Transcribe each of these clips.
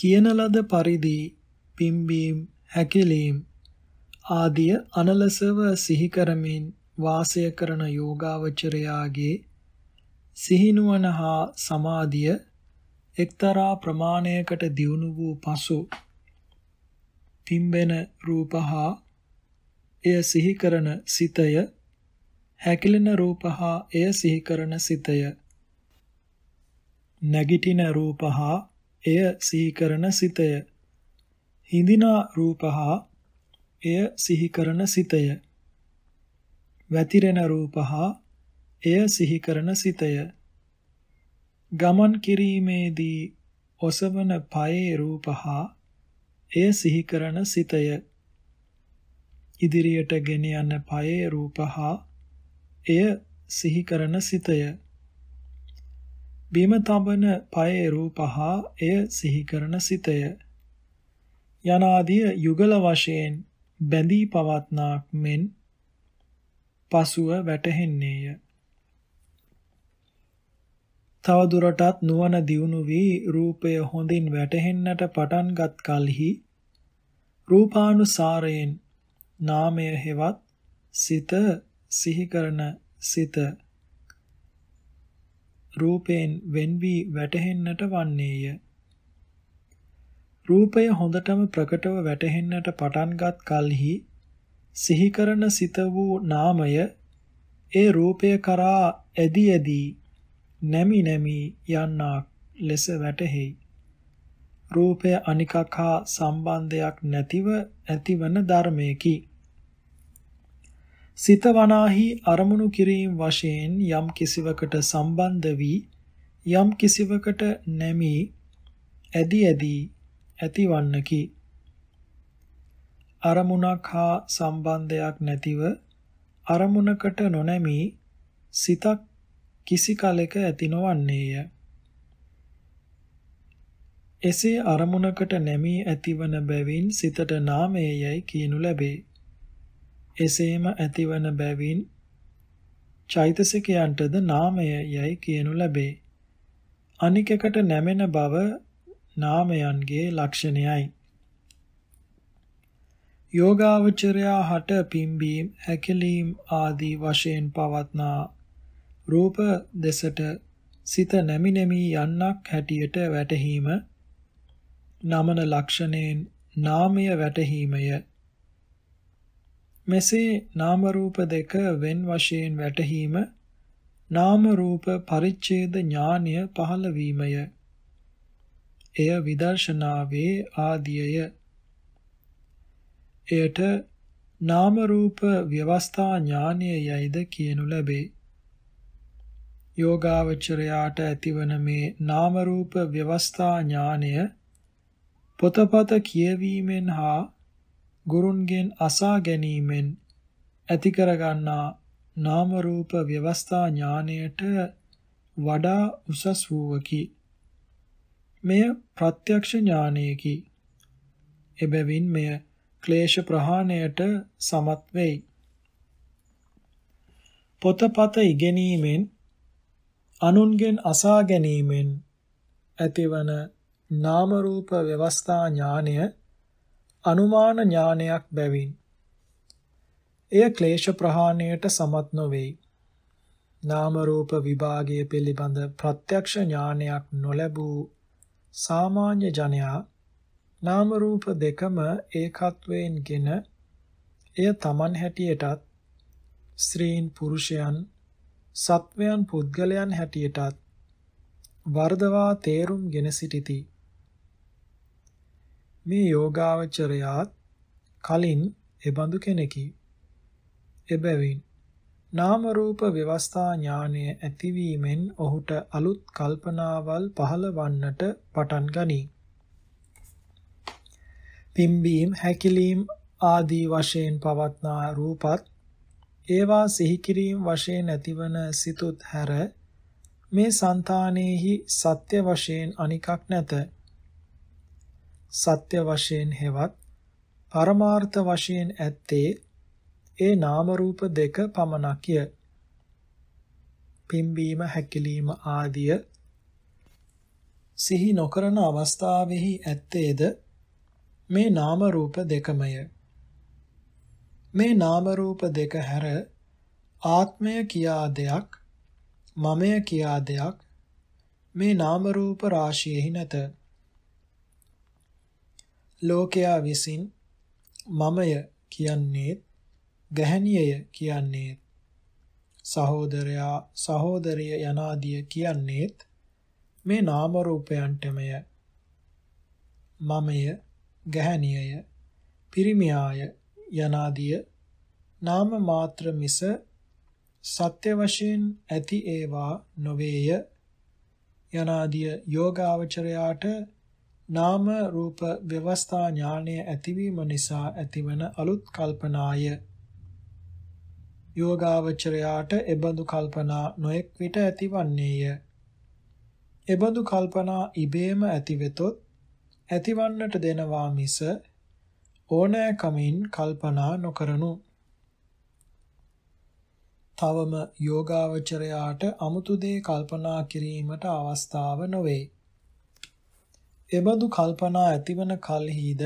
කියන ලද පරිදි පිම්බීම් හැකිලීම් ආදිය අනලසව සිහි කරමින් වාසය කරන යෝගාවචරයාගේ සිහිනුවන හා සමාධිය එක්තරා ප්‍රමාණයකට දියුණු වූ පසු පිම්බෙන රූප හා එය සිහි කරන සිතය හැකිලෙන රූප හා එය සිහි කරන සිතය නැගිටින රූප හා එය සිහිකරන සිතය. හිඳිනා රූප හා එය සිහිකරන සිතය. වැතිරෙන රූප හා එය සිහිකරන සිතය. ගමන් කිරීමේදී ඔසවන පයේ රූප හා එය සිහිකරන සිතය. ඉදිරියට ගෙන යන පයේ රූප හා එය සිහිකරන සිතය. බිම තබන පයේ රූපහා එය සිහි කරන සිතය යනාදී යුගල වශයෙන් බැඳී පවත්නාක් මෙන් පසුව වැටහෙන්නේය තව දුරටත් නුවණ දියුණු වී රූපය හොඳින් වැටහෙන්නට පටන්ගත් කලෙහි රූපානුසාරයෙන් නාමය හෙවත් සිත සිහි කරන සිත රූපයෙන් වෙන් වී වැටහෙන්නට වන්නේය. රූපය හොඳටම ප්‍රකටව වැටහෙන්නට පටන්ගත් කලෙහි සිහි කරන සිත වූ නාමය ඒ රූපය කරා ඇදී ඇදී නැමි නැමි යන්නක් ලෙස වැටහෙයි. රූපය අනිකක් හා සම්බන්ධයක් නැතිව ඇතිවන ධර්මයකි. සිත වනාහි අරමුණු කිරීම වශයෙන් යම් කිසිවකට සම්බන්ධ වී යම් කිසිවකට නැමී ඇදී ඇදී ඇතිවන්නකි අරමුණක් හා සම්බන්ධයක් නැතිව අරමුණකට නොනැමී සිතක් කිසි කලෙක ඇති නොවන්නේය එසේ අරමුණකට නැමී ඇතිවන බැවින් සිතට නාමයයි කියනු ලැබේ එසේම ඇතිවන බැවින් චෛතසිකයන්ටද නාමය යයි කියනු ලැබේ. අනිකකට නැමෙන බව නාමයන්ගේ ලක්ෂණයයි. යෝගාවචරයා හට පිම්බීම් ඇකිලීම් ආදී වශයෙන් පවත්නා රූප දෙසට සිත නැමිනෙමි යන්නක් හැටියට වැටහීම නමන ලක්ෂණයෙන් නාමය වැටහීමය මෙසේ නාම රූප දෙක වෙන් වශයෙන් වැටහීම නාම රූප පරිච්ඡේද ඥානය පහළ වීමය. එය විදර්ශනාවේ ආදියය. එයට නාම රූප ව්‍යවස්ථා ඥානය යයිද කියනු ලැබේ. යෝගාවචරයාට ඇතිවන මේ නාම රූප ව්‍යවස්ථා ඥානය පොතපත කියවීමෙන් හා ගුරුන්ගෙන් අසා ගැනීමෙන් ඇති කරගන්නා නාම රූප ව්‍යවස්ථා ඥාණයට වඩා උසස් වූවකි. මෙය ප්‍රත්‍යක්ෂ ඥානයකි. එබැවින් මෙය ක්ලේශ ප්‍රහාණයට සමත් වෙයි. පොතපත ඉගෙනීමෙන් අනුන්ගෙන් අසා ගැනීමෙන් ඇතිවන නාම රූප ව්‍යවස්ථා ඥානය අනුමාන ඥානයක් බැවින් එය ක්ලේශ ප්‍රහාණයට සමත් නොවේ. නාම රූප විභාගයේ පිළිබඳ ප්‍රත්‍යක්ෂ ඥානයක් නොලැබූ සාමාන්‍ය ජනයා නාම රූප දෙකම ඒකත්වයෙන්ගෙන එය තමන් හැටියටත් ස්ත්‍රීන් පුරුෂයන් සත්වයන් පුද්ගලයන් හැටියටත් වර්ධවා තේරුම්ගෙන සිටිති. මේ යෝගාවචරයාත් කලින් එබඳු කෙනෙකි. එබැවින් නාම රූප ව්‍යවස්ථා ඥානය ඇතිවීමෙන් ඔහුට අලුත් කල්පනාවල් පහළවන්නට පටන් ගනී. පිම්බීම් හැකිලීම් ආදී වශයෙන් පවත්නා රූපත් ඒවා සිහි කිරීම වශයෙන් ඇතිවන සිතුත් හැර මේ సంతානෙහි සත්‍ය වශයෙන් අනිකක් නැත. සත්‍ය වශයෙන් හෙවත් පරමාර්ථ වශයෙන් ඇත්තේ ඒ නාම රූප දෙක පමණක්ය. පිම්බීම හැකිලිම ආදිය සිහි නොකරන අවස්ථාවෙහි ඇත්තේද මේ නාම රූප දෙකමය. මේ නාම රූප දෙක හැර ආත්මය කියා දෙයක් මමය කියා දෙයක් මේ නාම රූප රාශියෙහි නැත. ලෝකයා විසින් මමය කියන්නේ ගැහණියය කියන්නේ සහෝදරයා සහෝදරිය යනාදිය කියන්නේත් මේ නාම රූපයන්ටමය මමය ගැහණියය පිරිමියාය යනාදිය නාම මාත්‍ර මිස සත්‍ය වශයෙන් ඇති ඒවා නොවේය යනාදිය යෝගාවචරයාට නාම රූප ව්‍යවස්ථා ඥානය ඇතිවීම නිසා ඇතිවන අලුත් කල්පනාය යෝගාවචරයාට එබඳු කල්පනා නොඑක් විට ඇතිවන්නේය එබඳු කල්පනා ඉබේම ඇතිවෙතොත් ඇතිවන්නට දෙනවා මිස ඕනෑකමින් කල්පනා නොකරනු තවම යෝගාවචරයාට අමුතු දේ කල්පනා කිරීමට අවස්ථාව නොවේ එබඳු කල්පනා ඇතිවන කල්හිද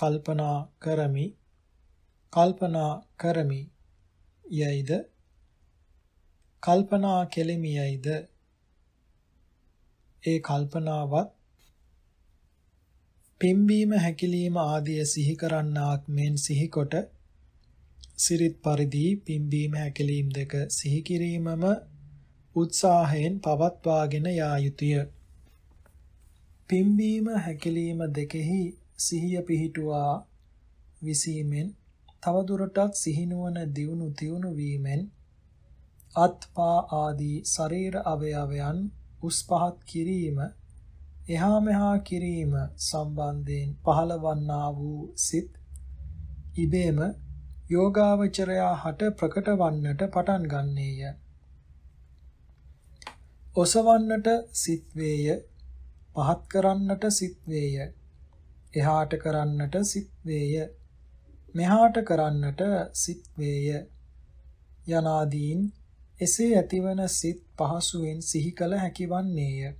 කල්පනා කරමි කල්පනා කරමි යයිද කල්පනා කෙලිමි යයිද ඒ කල්පනාවත් පිම්බීම හැකිලීම ආදිය සිහි කරන්නාක් මෙන් සිහිකොට සිරිත් පරිදි පිම්බීම හැකිලීම් දෙක සිහි කිරීමම උත්සාහයෙන් පවත්වාගෙන යා යුතුය. පිම්බීම හැකිලිම දෙකෙහි සිහිය පිහිටුවා විසීමෙන් තවදුරටත් සිහිනුවන දියුණු තියුණු වීමෙන් අත්පා ආදී ශරීර අවයවයන් උස් පහත් කිරීම එහා මෙහා කිරීම සම්බන්ධයෙන් පහළවන්නා වූ සිත් ඉබේම යෝගාවචරයා හට ප්‍රකට වන්නට පටන් ගන්නේය. ඔසවන්නට සිත් වේය පහත් කරන්නට සිත් වේය. එහාට කරන්නට සිත් වේය. මෙහාට කරන්නට සිත් වේය. යනාදීන් එසේ ඇතිවන සිත් පහසුවෙන් සිහි කළ හැකිවන්නේය.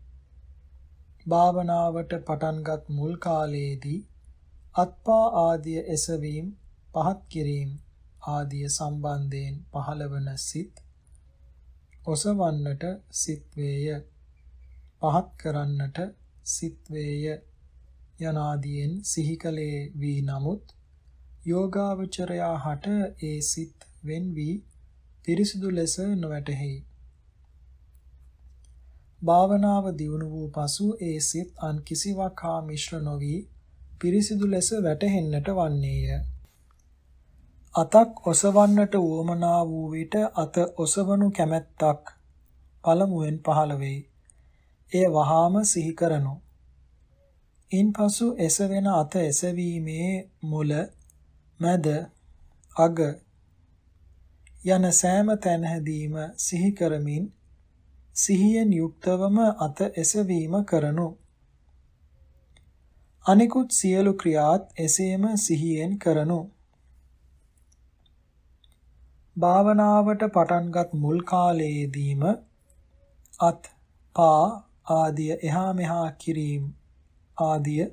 භාවනාවට පටන්ගත් මුල් කාලයේදී අත්පා ආදිය එසවීම පහත් කිරීම ආදිය සම්බන්ධයෙන් පහළවන සිත් ඔසවන්නට සිත් වේය පහත් කරන්නට සිත්වේය යනාදීන් සිහි කලේ වී නමුත් යෝගාවචරයා හට ඒ සිත් වෙන් වී පිරිසිදු ලෙස නොවැටහෙයි. භාවනාව දියුණු වූ පසු ඒ සිත් අන් කිසිවක් හා මිශ්‍ර නොවී පිරිසිදු ලෙස වැටහෙන්නට වන්නේය. අතක් ඔසවන්නට වුවමනා වූ විට අත ඔසවනු කැමැත්තක් පළමුවෙන් පහළ වෙයි. එය වහාම සිහි කරනු. ඉන්පසු එසවෙන අත එසවීමේ මුල මැද අග යන සෑම තැනැදීම සිහි කරමින් සිහියෙන් යුක්තවම අත එසවීම කරනු. අනිකුත් සියලු ක්‍රියාත් එසේම සිහියෙන් කරනු. භාවනාවට පටන්ගත් මුල් කාලයේදීම අත් පා ආදිය එහා මෙහා කිරීම ආදිය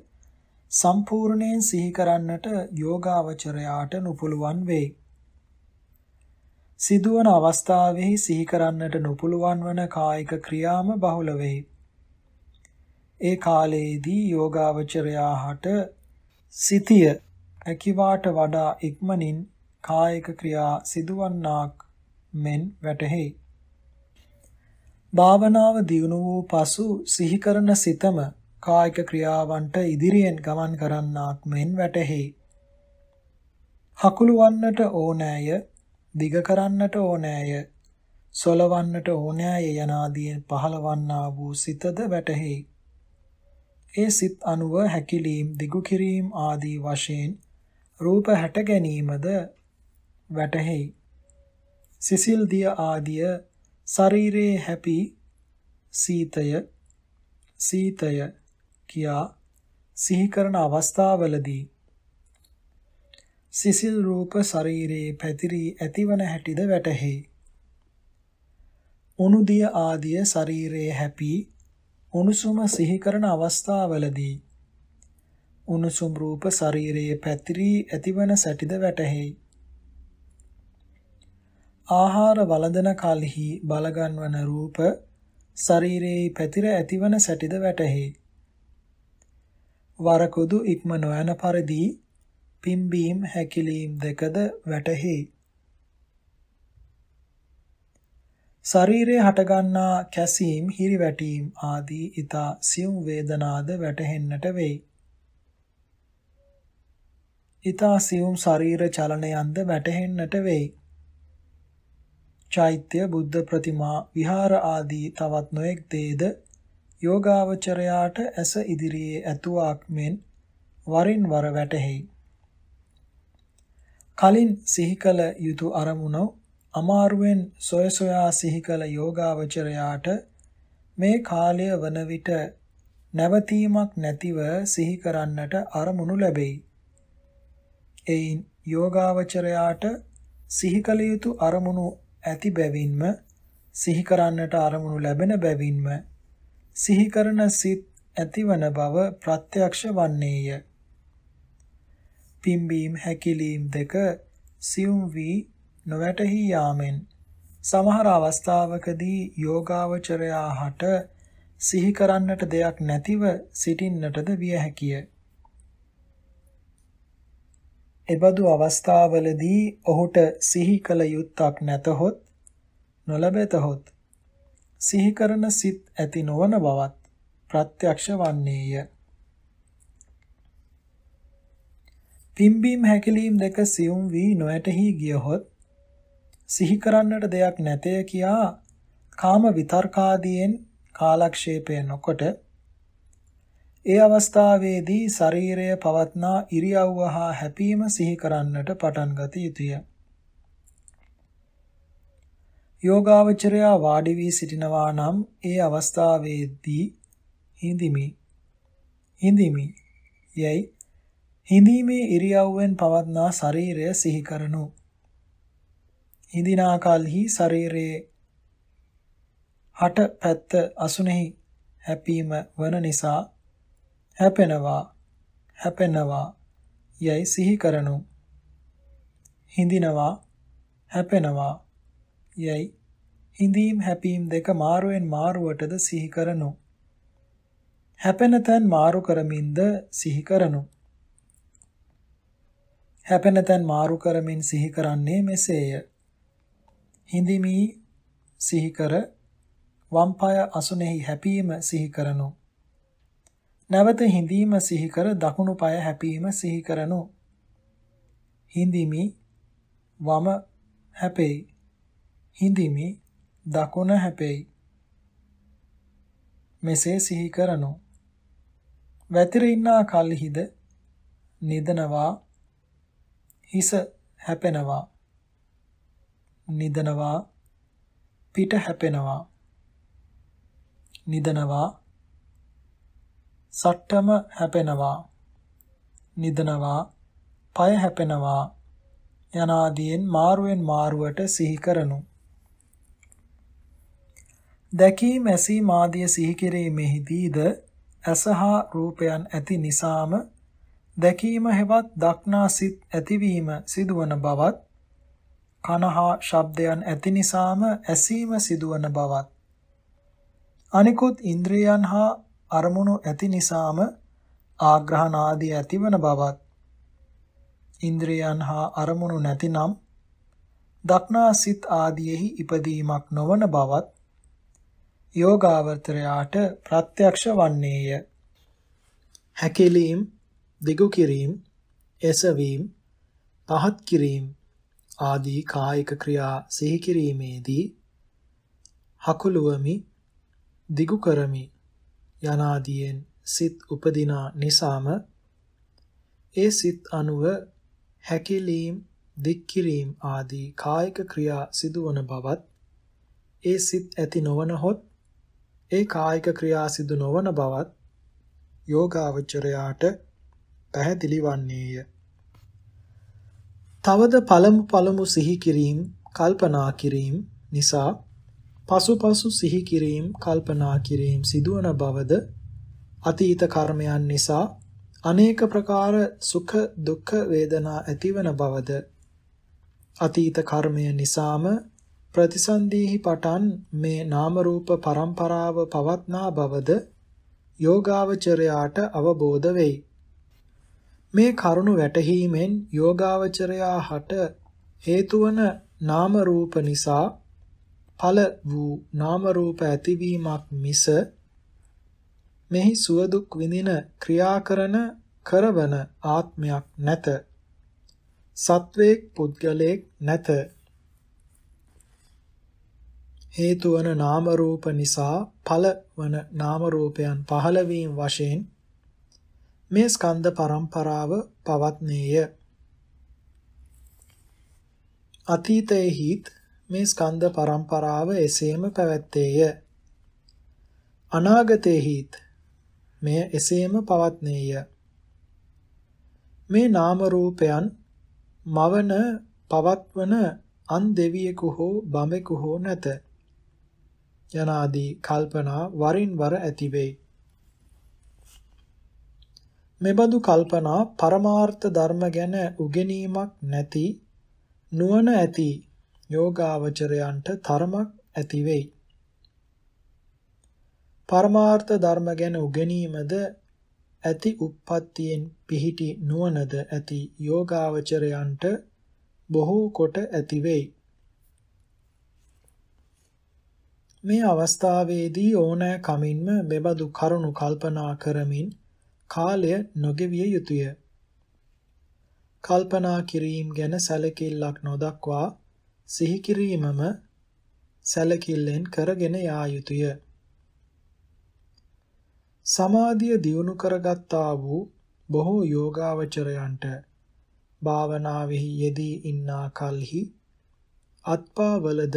සම්පූර්ණයෙන් සිහි කරන්නට යෝගාවචරයාට නුපුළුවන් වෙයි. සිදුවන අවස්ථාවෙහි සිහි කරන්නට නොපුළුවන් වන කායික ක්‍රියාම බහුල වෙයි. ඒ කාලයේදී යෝගාවචරයාට සිතිය හැකිවාට වඩා ඉක්මනින් කායික ක්‍රියා සිදුවන්නාක් මෙන් වැටහෙයි. භාවනාව දියුණු වූ පසු සිහි කරන සිතම කායික ක්‍රියාවන්ට ඉදිරියෙන් ගමන් කරන්නාක් මෙන් වැටහි. හකුළු වන්නට ඕනෑය, දිග කරන්නට ඕනෑය, සොලවන්නට ඕනෑය යනාදී පහළවන්නා වූ සිතද වැටහි. ඒ සිත් අනුව හැකිලීම්, දිගු කිරීම ආදී වශයෙන් රූප හැට ගැනීමද වැටහි. සිසිල් දිය ආදිය ශරීරයේ හැපි සීතය සීතය කියා සිහි කරන අවස්ථාවවලදී සිසිල් රූප ශරීරයේ පැතිරී ඇතිවන හැටිද වැටහි. උණුදිය ආදිය ශරීරයේ හැපි උණුසුම සිහි කරන අවස්ථාවවලදී උණුසුම් රූප ශරීරයේ පැතිරී ඇතිවන සැටිද වැටහෙයි. ආහාර වළඳන කලෙහි බලගන්වන රූප ශරීරයේ පැතිර ඇතිවන සැටිද වැටහි. වරකුදු ඉක්ම නොයන පරිදි පිම්බීම් හැකිලීම් දෙකද වැටහි. ශරීරයේ හටගන්නා කැසීම් හිරිවැටීම් ආදී ඊතා සියුම් වේදනාද වැටහෙන්නට වෙයි. ඊතා සියුම් ශරීර චලනයන්ද වැටහෙන්නට වෙයි. චෛත්‍ය බුද්ධ ප්‍රතිමා විහාර ආදී තවත් නොඑක් දේද යෝගාවචරයාට ඇස ඉදිරියේ ඇතුවාක් මෙන් වරින් වර වැටහෙයි. කලින් සිහි කළ යුතු අරමුණ අමාරුවෙන් සොය සොයා සිහි කළ යෝගාවචරයාට මේ කාලය වන විට නැවතීමක් නැතිව සිහි කරන්නට අරමුණු ලැබෙයි. එයින් යෝගාවචරයාට සිහි කළ යුතු අරමුණු ඇති බැවින්ම සිහි කරන්නට අරමුණු ලැබෙන බැවින්ම සිහි කරන සිත් ඇතිවන බව ප්‍රත්‍යක්ෂ වන්නේය. පිම්බීම් හැකිලීම් දෙක සියුම් වී නොවැටහි යාමෙන් සමහර අවස්ථාවකදී යෝගාවචරයා හට සිහි කරන්නට දෙයක් නැතිව සිටින්නටද විය හැකිය. එබඳු අවස්ථාවලදී ඔහුට සිහි කළ යුත්තක් නැතහොත් නොලැබෙතහොත් සිහි කරන සිත් ඇති නොවන බවත් ප්‍රත්‍යක්ෂ වන්නේය. පිම්බීම් හැකිලීම් දෙක සියුම් වී නොඇතෙහි ගියහොත් සිහි කරන්නට දෙයක් නැතේ කියා කාම විතර්කාදීන් කාලක්ෂේපය නොකොට ඒ අවස්ථාවේදී ශරීරය පවත්නා ඉරියව්ව හා හැපීම සිහි කරන්නට පටන් ගත යුතුය. යෝගාවචරයා වාඩි වී සිටිනවා නම් ඒ අවස්ථාවේදී හිඳිමි. හිඳිමි. යයි හිඳීමේ ඉරියව්වෙන් පවත්නා ශරීරය සිහි කරනු. හිඳිනා කලෙහි ශරීරයේ හට පැත්ත අසුනේහි හැපීම වන නිසා හැපෙනවා හැපෙනවා යයි සිහි කරනු. හිඳිනවා හැපෙනවා යයි හිඳීම් හැපීම් දෙක මාරුවෙන් මාරුවටද සිහි කරනු. හැපෙන තැන් මාරු කරමින්ද සිහි කරනු. හැපෙන තැන් මාරු කරමින් සිහි කරන්නේ මෙසේය. හිඳිමි සිහි කර වම්පය අසුනේහි හැපීම සිහි කරනු. නැවත හිඳීම සිහිකර දකුණු පාය හැපීම සිහිකරනු. හිඳිමි වම හැපෙයි. හිඳිමි දකුණ හැපෙයි. මෙසේ සිහි කරනු. වැතිර ඉන්නා කල්හිද නිදනවා හිස හැපෙනවා. නිදනවා පිට හැපෙනවා. නිදනවා සට්ටම හැපෙනවා නිදනවා পায় හැපෙනවා යනාදීන් මාරුවෙන් මාරුවට සිහි කරනු දැකීම ඇසීම ආදී සිහි කිරීමෙහිදීද අසහා රූපයන් ඇති නිසාම දැකීම හෙවත් දක්නා සිත් ඇතිවීම සිදුවන බවත් කනහා ශබ්දයන් ඇති නිසාම ඇසීම සිදුවන බවත් අනිකුත් ඉන්ද්‍රියයන් හා අරමුණු ඇති නිසාම ආග්‍රහණ ආදී ඇතිවන බවත් ඉන්ද්‍රියන් හා අරමුණු නැතිනම් දක්නාසිත ආදීෙහි ඉපදීමක් නොවන බවත් යෝගාවර්තරයාට ප්‍රත්‍යක්ෂ වන්නේය. හැකිලීම්, දිගු කිරීම, එසවීම, පහත් කිරීම ආදී කායික ක්‍රියා සිහි කිරීමේදී හකුලුවමි, දිගු කරමි යනාදීන් සිත් උපදිනා නිසාම ඒ සිත් අනුව හැකිලීම් දික්කිරීම් ආදී කායික ක්‍රියා සිදුවන බවත් ඒ සිත් ඇති නොවන හොත් ඒ කායික ක්‍රියා සිදු නොවන බවත් යෝගාවචරයාට පැහැදිලි වන්නේය. තවද පළමු පළමු සිහි කිරීම, කල්පනා කිරීම නිසා පසුපසු සිහි කිරීම, කල්පනා කිරීම සිදුවන බවද අතීත කර්මයන් නිසා අනේක ප්‍රකාර සුඛ දුක්ඛ වේදනා ඇතිවන බවද අතීත කර්මය නිසාම ප්‍රතිසන්දීහි පටන් මේ නාම රූප පරම්පරාව පවත්නා බවද යෝගාවචරයාට අවබෝධ වෙයි. මේ කරුණ වැටහීමෙන් යෝගාවචරයා හට හේතුවන නාම රූප නිසා ඵල වූ නාම රූප ඇතිවීමක් මිස මෙහි සුව දුක් විඳින ක්‍රියා කරන කරවන ආත්මයක් නැත සත්වේක් පුද්ගලයෙක් නැත හේතු වන නාම රූප නිසා ඵල වන නාම රූපයන් පහළ වීම වශයෙන් මේ ස්කන්ධ පරම්පරාව පවත්නේය අතීතයේ හිත් මේ ස්කන්ධ පරම්පරාව එසේම පැවැත්තේය. අනාගතේහිත් මෙය එසේම පවත්නේය. මේ නාම රූපයන් මවන පවත්වන අන් දෙවියෙකු හෝ බඹෙකු හෝ නැත. යනාදී කල්පනා වරින් වර ඇති වෙයි. මෙබඳු කල්පනා පරමාර්ථ ධර්ම ගැන උගෙනීමක් නැති නුවණ ඇති යෝගාවචරයන්ට තරමක් ඇති වෙයි. පරමාර්ථ ධර්ම ගැන උගැනීමද ඇති උප්පත්තියෙන් පිහිටි නුවණද ඇති යෝගාවචරයන්ට බොහෝ කොට ඇති වෙයි. මේ අවස්ථාවේදී ඕනෑ කමින්ම මෙබඳු කරුණු කල්පනා කරමින් කාලය නොගෙවිය යුතුය. කල්පනා කිරීම ගැන සැලකිල්ලක් නොදක්වා සිහි කිරීමම සැලකිල්ලෙන් කරගෙන යා යුතුය. සමාධිය දියුණු කරගත්තා වූ බොහෝ යෝගාවචරයන්ට භාවනාවෙහි යෙදී ඉන්නා කල්හි අත්පාවලද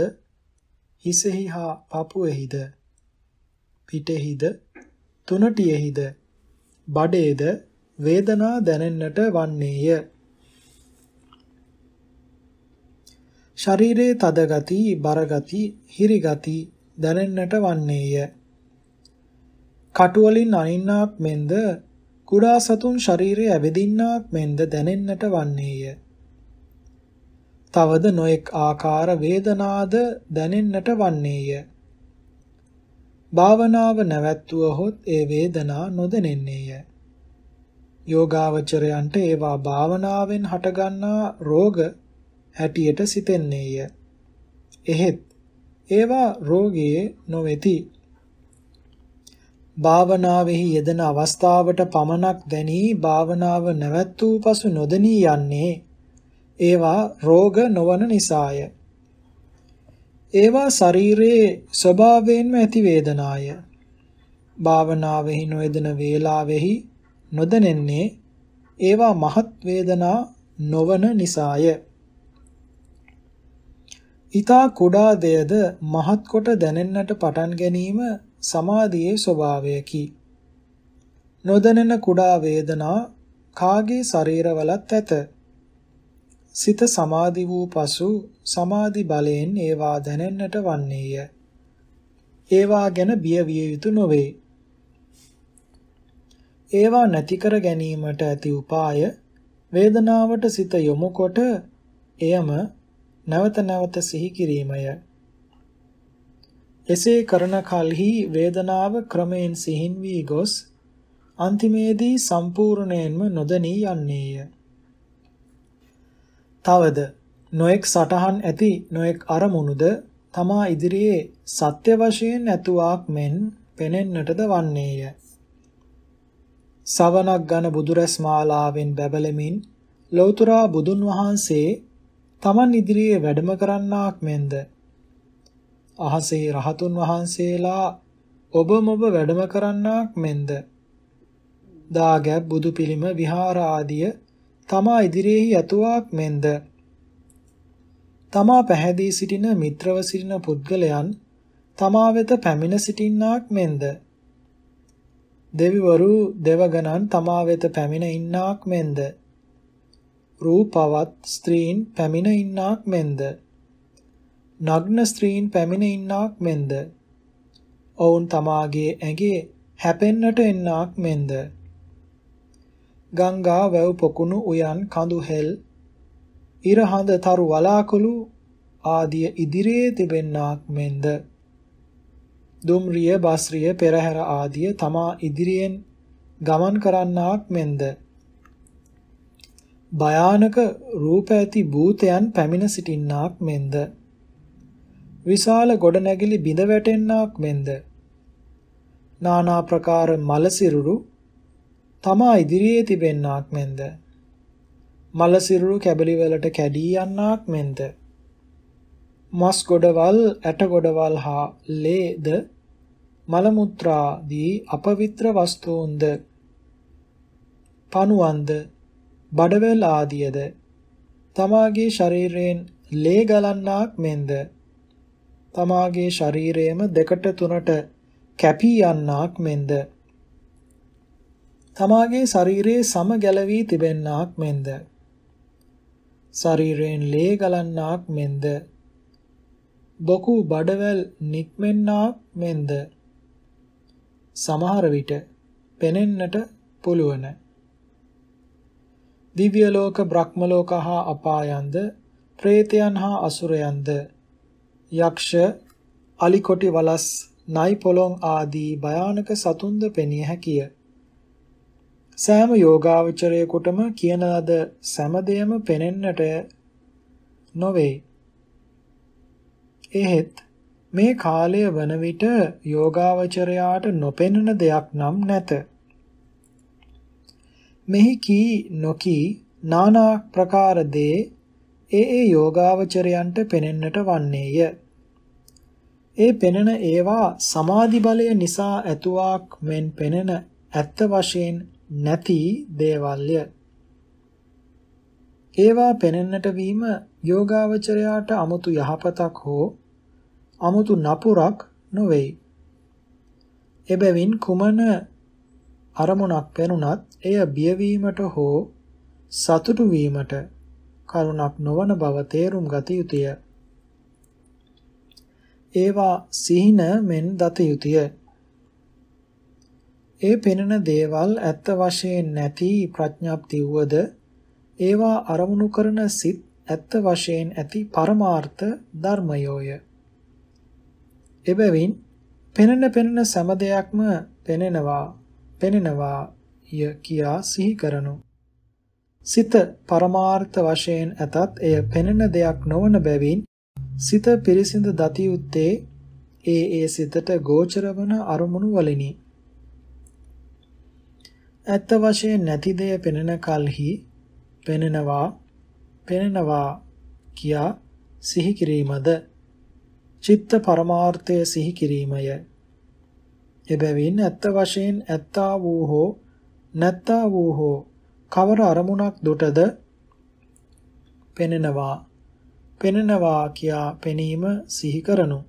හිසෙහි හා පපුවෙහිද පිටෙහිද තුනටියෙහිද බඩේද වේදනා දැනෙන්නට වන්නේය. ශරීරයේ තද ගති, බර ගති, හිරි ගති දැනෙන්නට වන්නේය. කටුවලින් අනින්නාක් මෙන්ද කුඩා සතුන් ශරීරයේ ඇවිදින්නාක් මෙන්ද දැනෙන්නට වන්නේය. තවද නොඑක් ආකාර වේදනාද දැනෙන්නට වන්නේය. භාවනාව නැවැත්වුවහොත් ඒ වේදනා නොදැනෙන්නේය. යෝගාවචරයන්ට ඒවා භාවනාවෙන් හටගන්නා රෝග හැටියට සිතෙන්නේය. එහෙත් ඒවා රෝගයේ නොවේති. භාවනාවෙහි යෙදෙන අවස්ථාවට පමණක් දැනී භාවනාව නැවැත්වූ පසු නොදෙනී යන්නේ ඒවා රෝග නොවන නිසාය. ඒවා ශරීරයේ ස්වභාවයෙන්ම ඇති වේදනාය. භාවනාවෙහි නොයෙදෙන වේලාවෙහි නොදැනෙන්නේ ඒවා මහත් වේදනා නොවන නිසාය. ඊතා කුඩා දෙයද මහත් කොට දැනෙන්නට පටන් ගැනීම සමාධියේ ස්වභාවයකි. නොදැනෙන කුඩා වේදනා කාගේ ශරීරවලත් ඇත. සිත සමාධි වූ පසු සමාධි බලයෙන් ඒවා දැනෙන්නට වන්නේය. ඒවා ගැන බිය විය යුතු නොවේ. ඒවා නැති කර ගැනීමට ඇති උපාය වේදනාවට සිත යොමුකොට එයම නැවත නැවත සිහි කිරීමය. එසේ කරන කලෙහි වේදනාව ක්‍රමයෙන් සිහින් වී ගොස් අන්තිමේදී සම්පූර්ණයෙන්ම නොදැනී යන්නේය. තවද නොඑක් සටහන් ඇති නොඑක් අරමුණුද තමා ඉදිරියේ සත්‍ය වශයෙන් ඇතුවාක් මෙන් පෙනෙන්නටද වන්නේය. සවනක් ගන බුදුරැස් මාලාවෙන් බැබලෙමින් ලෞතර බුදුන් වහන්සේ තමන් ඉදිරියේ වැඩම කරන්නාක් මෙන්ද අහසේ රහතුන් වහන්සේලා ඔබ මොබ වැඩම කරන්නාක් මෙන්ද දාගැබ් බුදු පිළිම විහාර ආදිය තමා ඉදිරියේ යතුවාක් මෙන්ද තමා පැහැදී සිටින මිත්‍රව සිටින පුද්ගලයන් තමා වෙත පැමිණ සිටින්නාක් මෙන්ද දෙවිවරු දෙවගණන් තමා වෙත පැමිණ ඉන්නාක් මෙන්ද රූපවත් ස්ත්‍රීන් පැමිණ ඉන්නාක් මෙන්ද නග්න ස්ත්‍රීන් පැමිණ ඉන්නාක් මෙන්ද ඔවුන් තමාගේ ඇඟේ හැපෙන්නට එන්නාක් මෙන්ද ගංගා වැව් පොකුණු උයන් කඳු හෙල් ඉර හඳ තරු වලාකුළු ආදිය ඉදිරියේ තිබෙන්නාක් මෙන්ද දුම්රිය බස්රිය පෙරහැර ආදිය තමා ඉදිරියෙන් ගමන් කරන්නාක් මෙන්ද භයානක රූප ඇති භූතයන් පැමිණ සිටින්නාක් මෙන්ද විශාල ගොඩනැගිලි බිඳ වැටෙන්නාක් මෙන්ද නානා ප්‍රකාර මලසිරුරු තමා ඉදිරියේ තිබෙන්නාක් මෙන්ද මලසිරුරු කැබලි වලට කැඩී යන්නාක් මෙන්ද මස් ගොඩවල් ඇට ගොඩවල් හා ලේද මල මුත්‍රාදී අපවිත්‍ර වස්තුන්ද පණුවන්ද බඩවැල් ආදියද තමාගේ ශරීරයෙන් ලේ ගලන්නාක් මෙන්ද තමාගේ ශරීරයම දෙකට තුනට කැපී යන්නාක් මෙන්ද තමාගේ ශරීරයේ සම ගැලවී තිබෙන්නාක් මෙන්ද ශරීරයෙන් ලේ ගලන්නාක් මෙන්ද බොකු බඩවැල් නික්මෙන්නාක් මෙන්ද සමහර විට පෙනෙන්නට පුළුවන් දිව්‍ය ලෝක බ්‍රහ්ම ලෝක හා අපායන්ද പ്രേතයන් හා අසුරයන්ද යක්ෂ අලිකොටි වලස් නයි පොළොන් ආදී භයානක සතුන්ද පෙනිය හැකිය සෑම යෝගාවචරයෙකුටම කියන ලද සෑම පෙනෙන්නට නොවේ එහෙත් මේ කාලය වන විට යෝගාවචරයාට නොපෙනෙන දෙයක් නම් නැත මෙහි කී නොකී নানা ප්‍රකාර දේ ඒ ඒ යෝගාවචරයන්ට පෙනෙන්නට වන්නේය. ඒ පෙනෙන ඒවා සමාධි බලය නිසා ඇතුවක් මෙන් පෙනෙන ඇත්ත වශයෙන් නැති දේවල්ය. ඒවා පෙනෙන්නට වීම යෝගාවචරයාට 아무තු යහපතක් හෝ 아무තු නපුරක් නොවේ. එබැවින් කුමන අරමුණක් පෙනුනත් එය බියවීමට හෝ සතුටු වීමට කරුණක් නොවන බව තේරුම් ගත යුතුය. ඒවා සිහින මෙන් දත යුතුය. ඒ පෙනෙන දේවල් ඇත්ත වශයෙන් නැති ප්‍රඥාප්ති වූද ඒවා අරමුණු කරන සිත් ඇත්ත වශයෙන් ඇති පරමාර්ථ ධර්මයෝය. එබැවින් පෙනෙන පෙනෙන සෑම දෙයක්ම පෙනෙනවා පෙනෙනවා ය කියා සිහි කරනු. සිත පරමාර්ථ වශයෙන් ඇතත් එය පෙනෙන දෙයක් නොවන බැවින් සිත පිරිසිඳ දතියුත්තේ ඒ ඒ සිතට ගෝචර වන අරමුණු වලිනි. ඇත්ත වශයෙන් නැති දෙය පෙනෙන කලෙහි පෙනෙනවා පෙනෙනවා කියා සිහි කිරීමද චිත්ත පරමාර්ථය සිහි කිරීමය එබැවින් ඇත්ත වශයෙන් ඇත්තා වූ හෝ නැත්තා වූ හෝ කවර අරමුණක් දුටද පෙනෙනවා පෙනෙනවා කියා පෙනීම සිහි කරනු.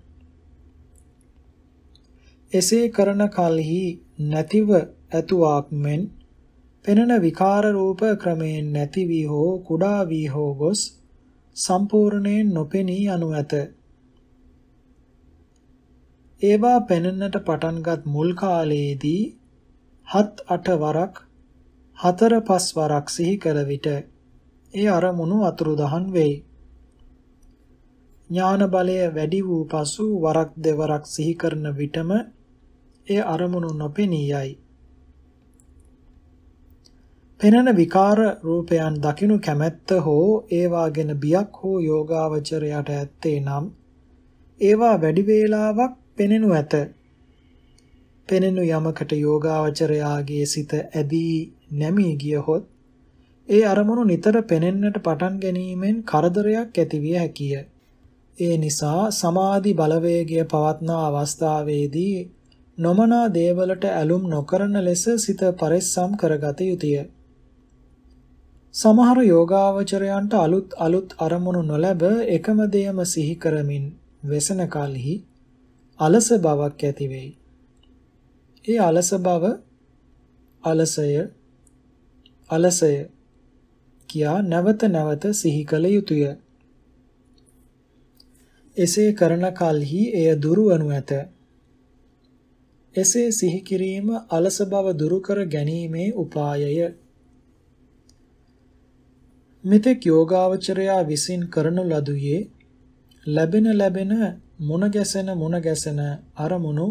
එසේ කරන කලෙහි නැතිව ඇතුවාක් මෙන් පෙනෙන විකාර රූප ක්‍රමයෙන් නැති වී හෝ කුඩා වී හෝ ගොස් සම්පූර්ණයෙන් නොපෙනී යනු ඇත. ඒවා පැනෙන්නට පටන්ගත් මුල් කාලයේදී හත් අට වරක් හතර පස් වරක් සිහි කළ විට ඒ අරමුණු අතුරුදහන් වෙයි. ඥාන බලය වැඩි වූ පසු වරක් දෙවරක් සිහි කරන විටම ඒ අරමුණු නොපෙනී යයි. පෙනෙන විකාර රූපයන් දකිනු කැමැත්ත හෝ ඒවා ගැන බියක් හෝ යෝගාවචරයට ඇත්තේ නම් ඒවා වැඩි වේලාවක් පෙනෙනු ඇත. පෙනෙනු යමකට යෝගාවචරයාගේ සිත ඇදී නැමී ගියහොත් ඒ අරමුණු නිතර පෙනෙන්නට පටන් ගැනීමෙන් කරදරයක් ඇතිවිය හැකිය. ඒ නිසා සමාධි බලවේගය පවත්නා අවස්ථාවේදී නොමනා දේවලට ඇලුම් නොකරන ලෙස සිත පරිස්සම් කරගත යුතුය. සමහර යෝගාවචරයන්ට අලුත් අලුත් අරමුණු නොලැබ එකම දෙයම සිහි කරමින් වෙසන කලෙහි අලස බවක් ඇති වෙයි. ඒ අලස බව අලසය අලසය කියා නැවත නැවත සිහි කළ යුතුය. එසේ කරන කල්හි එය දුරවනු ඇත. එසේ සිහි කිරීම අලස බව දුරු කර ගැනීමේ උපායය. මෙතෙක් යෝගාවචරයා විසින් කරනු ලදුයේ ලැබෙන ලැබෙන මුණ ගැසෙන මුණ ගැසෙන අරමුණු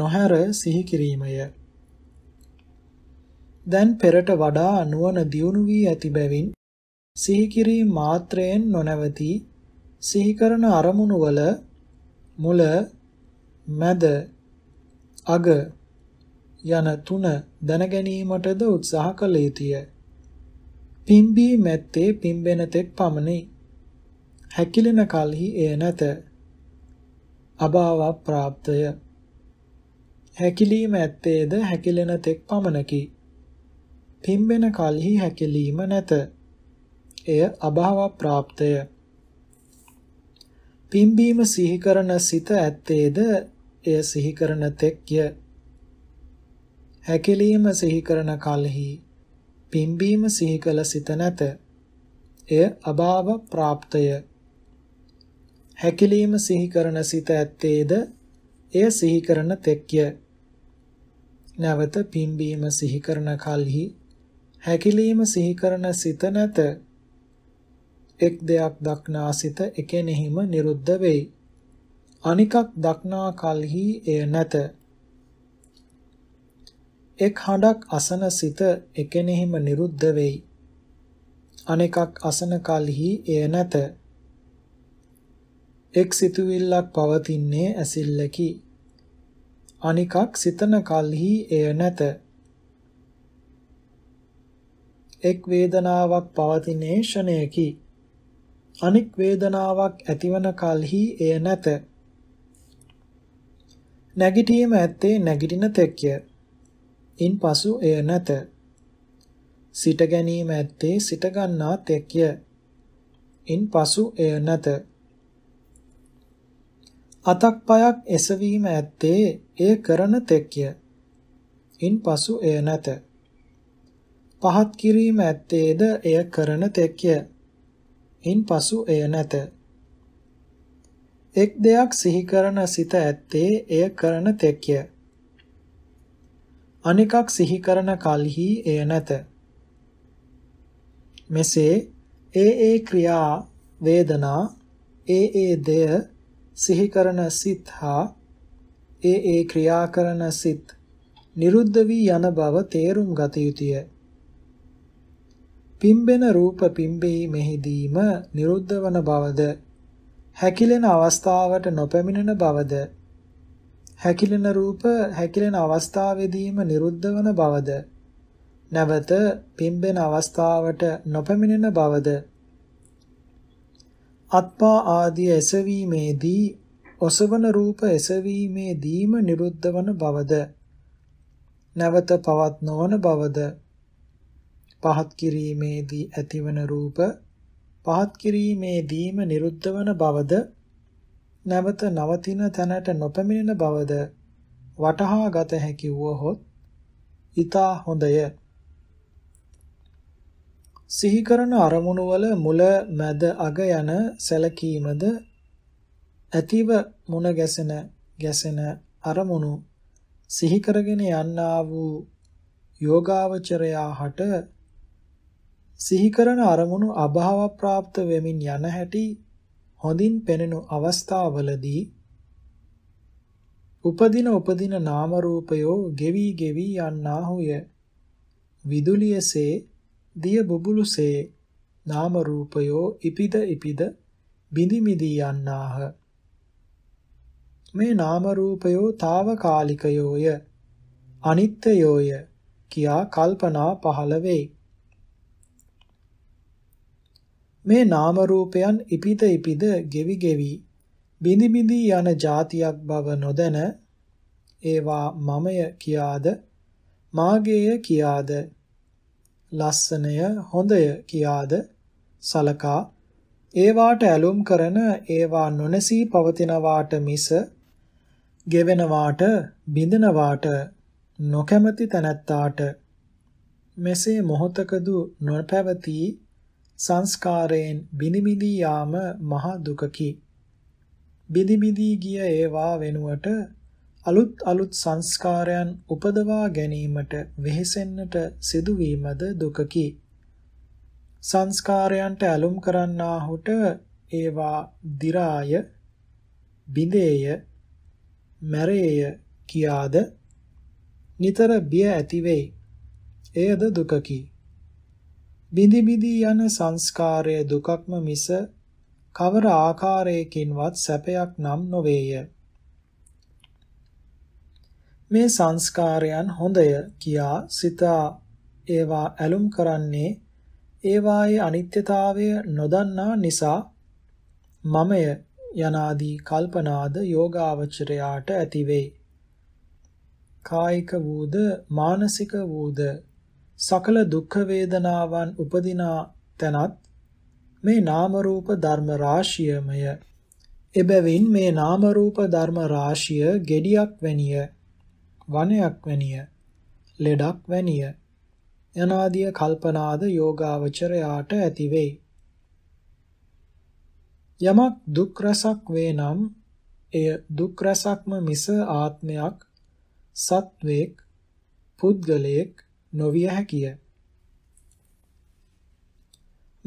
නොහැර සිහි කිරීමය. දැන් පෙරට වඩා නුවණ දියුණු වී ඇති බැවින් සිහි කිරීම මාත්‍රයෙන් නොනවති සිහි කරන අරමුණු වල මුල මැද අග යන තුන දැන ගැනීමටද උත්සාහ කළ යුතුය. පිම්බී මැත්තේ පිම්බෙන තෙක් පමණි. හැකිලෙන කලෙහි එය නැත. අභාව ප්‍රාප්තය හැකිලීම ඇත්තේද හැකිලෙන තෙක් පමණකි පිම්බෙන කලෙහි හැකිලීම නැත එය අභාව ප්‍රාප්තය පිම්බීම සිහි කරන සිත ඇත්තේද එය සිහි කරන තෙක්ය හැකිලීම සිහි කරන කලෙහි පිම්බීම සිහි කළ සිත නැත එය අභාව ප්‍රාප්තය හැකිලීම සිහි කරන සිත ඇත්තේද එය සිහි කරන තෙක්ය. නැවත පිම්බීම සිහි කරන කල්හි හැකිලීම සිහි කරන සිත නැත. එක් දෙයක් දක්නා සිත එකෙනෙහිම නිරුද්ධ වෙයි. අනිකක් දක්නා කල්හි එය නැත. එක් හඬක් අසන සිත එකෙනෙහිම නිරුද්ධ වෙයි. අනෙකක් අසන කල්හි එය නැත. එක් සිතුවිල්ලක් පවතින්නේ ඇසිල්ලකි. අනිකක් සිතන කල්හි එය නැත. එක් වේදනාවක් පවතිනේ ෂණයකි. අනික් වේදනාවක් ඇතිවන කල්හි එය නැත. නැගිටීම ඇත්තේ නැගිටින තෙක්ය. ඉන්පසු එය නැත. සිට ගැනීම ඇත්තේ සිට ගන්නා තෙක්ය. ඉන්පසු එය නැත. අතක් පයක් එසවීම ඇත්තේ ඒ කරන තෙක්ය. ඉන්පසු එය නැත. පහත් කිරීම ඇත්තේද එය කරන තෙක්ය. ඉන්පසු එය නැත. එක් දෙයක් සිහි කරන සිත ඇත්තේ එය කරන තෙක්ය. අනිකක් සිහි කරන කලෙහි එය නැත. මෙසේ ඒ ඒ ක්‍රියා වේදනා ඒ ඒ දෙය සිහි කරන සිත් හා ඒ ඒ ක්‍රියා කරන සිත් නිරුද්ධ වී යන බව තේරුම් ගත යුතුය. පිම්බෙන රූප පිම්බීමෙහිදීම නිරුද්ධ වන බවද හැකිලෙන අවස්ථාවට නොපැමිණෙන බවද හැකිලෙන රූප හැකිලෙන අවස්ථාවේදීම නිරුද්ධ වන බවද නැවත පිම්බෙන අවස්ථාවට නොපැමිණෙන බවද අත්පා ආදී එසවීමේදී ඔසවන රූප එසවීමේදීම නිරුද්ධ වන බවද නැවත පවත් නොවන බවද පහත් කිරීමේදී ඇතිවන රූප පහත් කිරීමේදීම නිරුද්ධ වන බවද නැවත නවතින තැනට නොපැමිණෙන බවද වටහා ගත හැකි වුවහොත් ඊතා හොඳය සිහි කරන අරමුණු වල මුල මැද අග යන සැලකීමද ඇතිව මුණ ගැසෙන ගැසෙන අරමුණු සිහි කරගෙන යන්නා වූ යෝගාවචරයා හට සිහි කරන අරමුණු අභාව પ્રાપ્ત වෙමින් යන හැටි හොඳින් පෙනෙනු අවස්ථාවවලදී උපදින උපදින නාම රූපයෝ ගෙවි ගෙවි යන්නාහුය විදුලියසේ දිය බුබුලුසේ නාම රූපයෝ ඉපිද ඉපිද බිඳිමිදී යන්නාහ මේ නාම රූපයෝ తాවකාලිකයෝය අනිත්‍යයෝය කියා කල්පනා පහළ වෙයි මේ නාම රූපයන් ඉපිද ඉපිද ගෙවි ගෙවි බිඳි බිඳි යන જાතියක් බව නොදැන ඒවා මමය කියාද මාගේය කියාද ලස්සනය, හොඳය කියාද සලකා ඒවාට ඇලුම් කරන ඒවා නොනැසී පවතිනවාට මිස ගෙවෙනවාට බිඳනවාට නොකැමති තැනැත්තාට මෙසේ මොහතකදු නොපැවති සංස්කාරයෙන් බිනිබිදී යාම මහ දුකකි. බිනිබිදී ගිය ඒවා වෙනුවට අලුත් අලුත් සංස්කාරයන් උපදවා ගැනීමට වෙහෙසෙන්නට සිදුවීමද දුකකි. සංස්කාරයන්ට ඇලුම් කරන්නාහුට ඒවා දිරාය, බිඳේය, මැරේය කියාද නිතර බිය ඇතිවෙයි. එයද දුකකි. බිඳි බිඳී යන සංස්කාරය දුකක්ම මිස කවර ආකාරයකින්වත් සැපයක් නම් නොවේය. මේ සංස්කාරයන් හොඳය කියා සිතා ඒවා ඇලුම් කරන්නේ ඒවායේ අනිත්‍යතාවය නොදන්නා නිසා මමය යනාදී කල්පනාද යෝගාවචරයාට ඇතිවේ. කායික වූද මානසික වූද සකල දුක්ඛ වේදනාවන් උපදිනා තැනත් මේ නාම රූප ධර්ම රාශියමය. එබැවින් මේ නාම රූප ධර්ම රාශිය gediyak වැනිය වනයක් වැනිය ලෙඩක් වැනිය යනාදිය කල්පනාද යෝගාවචරයාට ඇතිවෙයි යමක් දුක් රසක් වේ නම් එය දුක් රසක්ම මිස ආත්මයක් සත්වේක් පුද්ගලයෙක් නොවිය හැකිය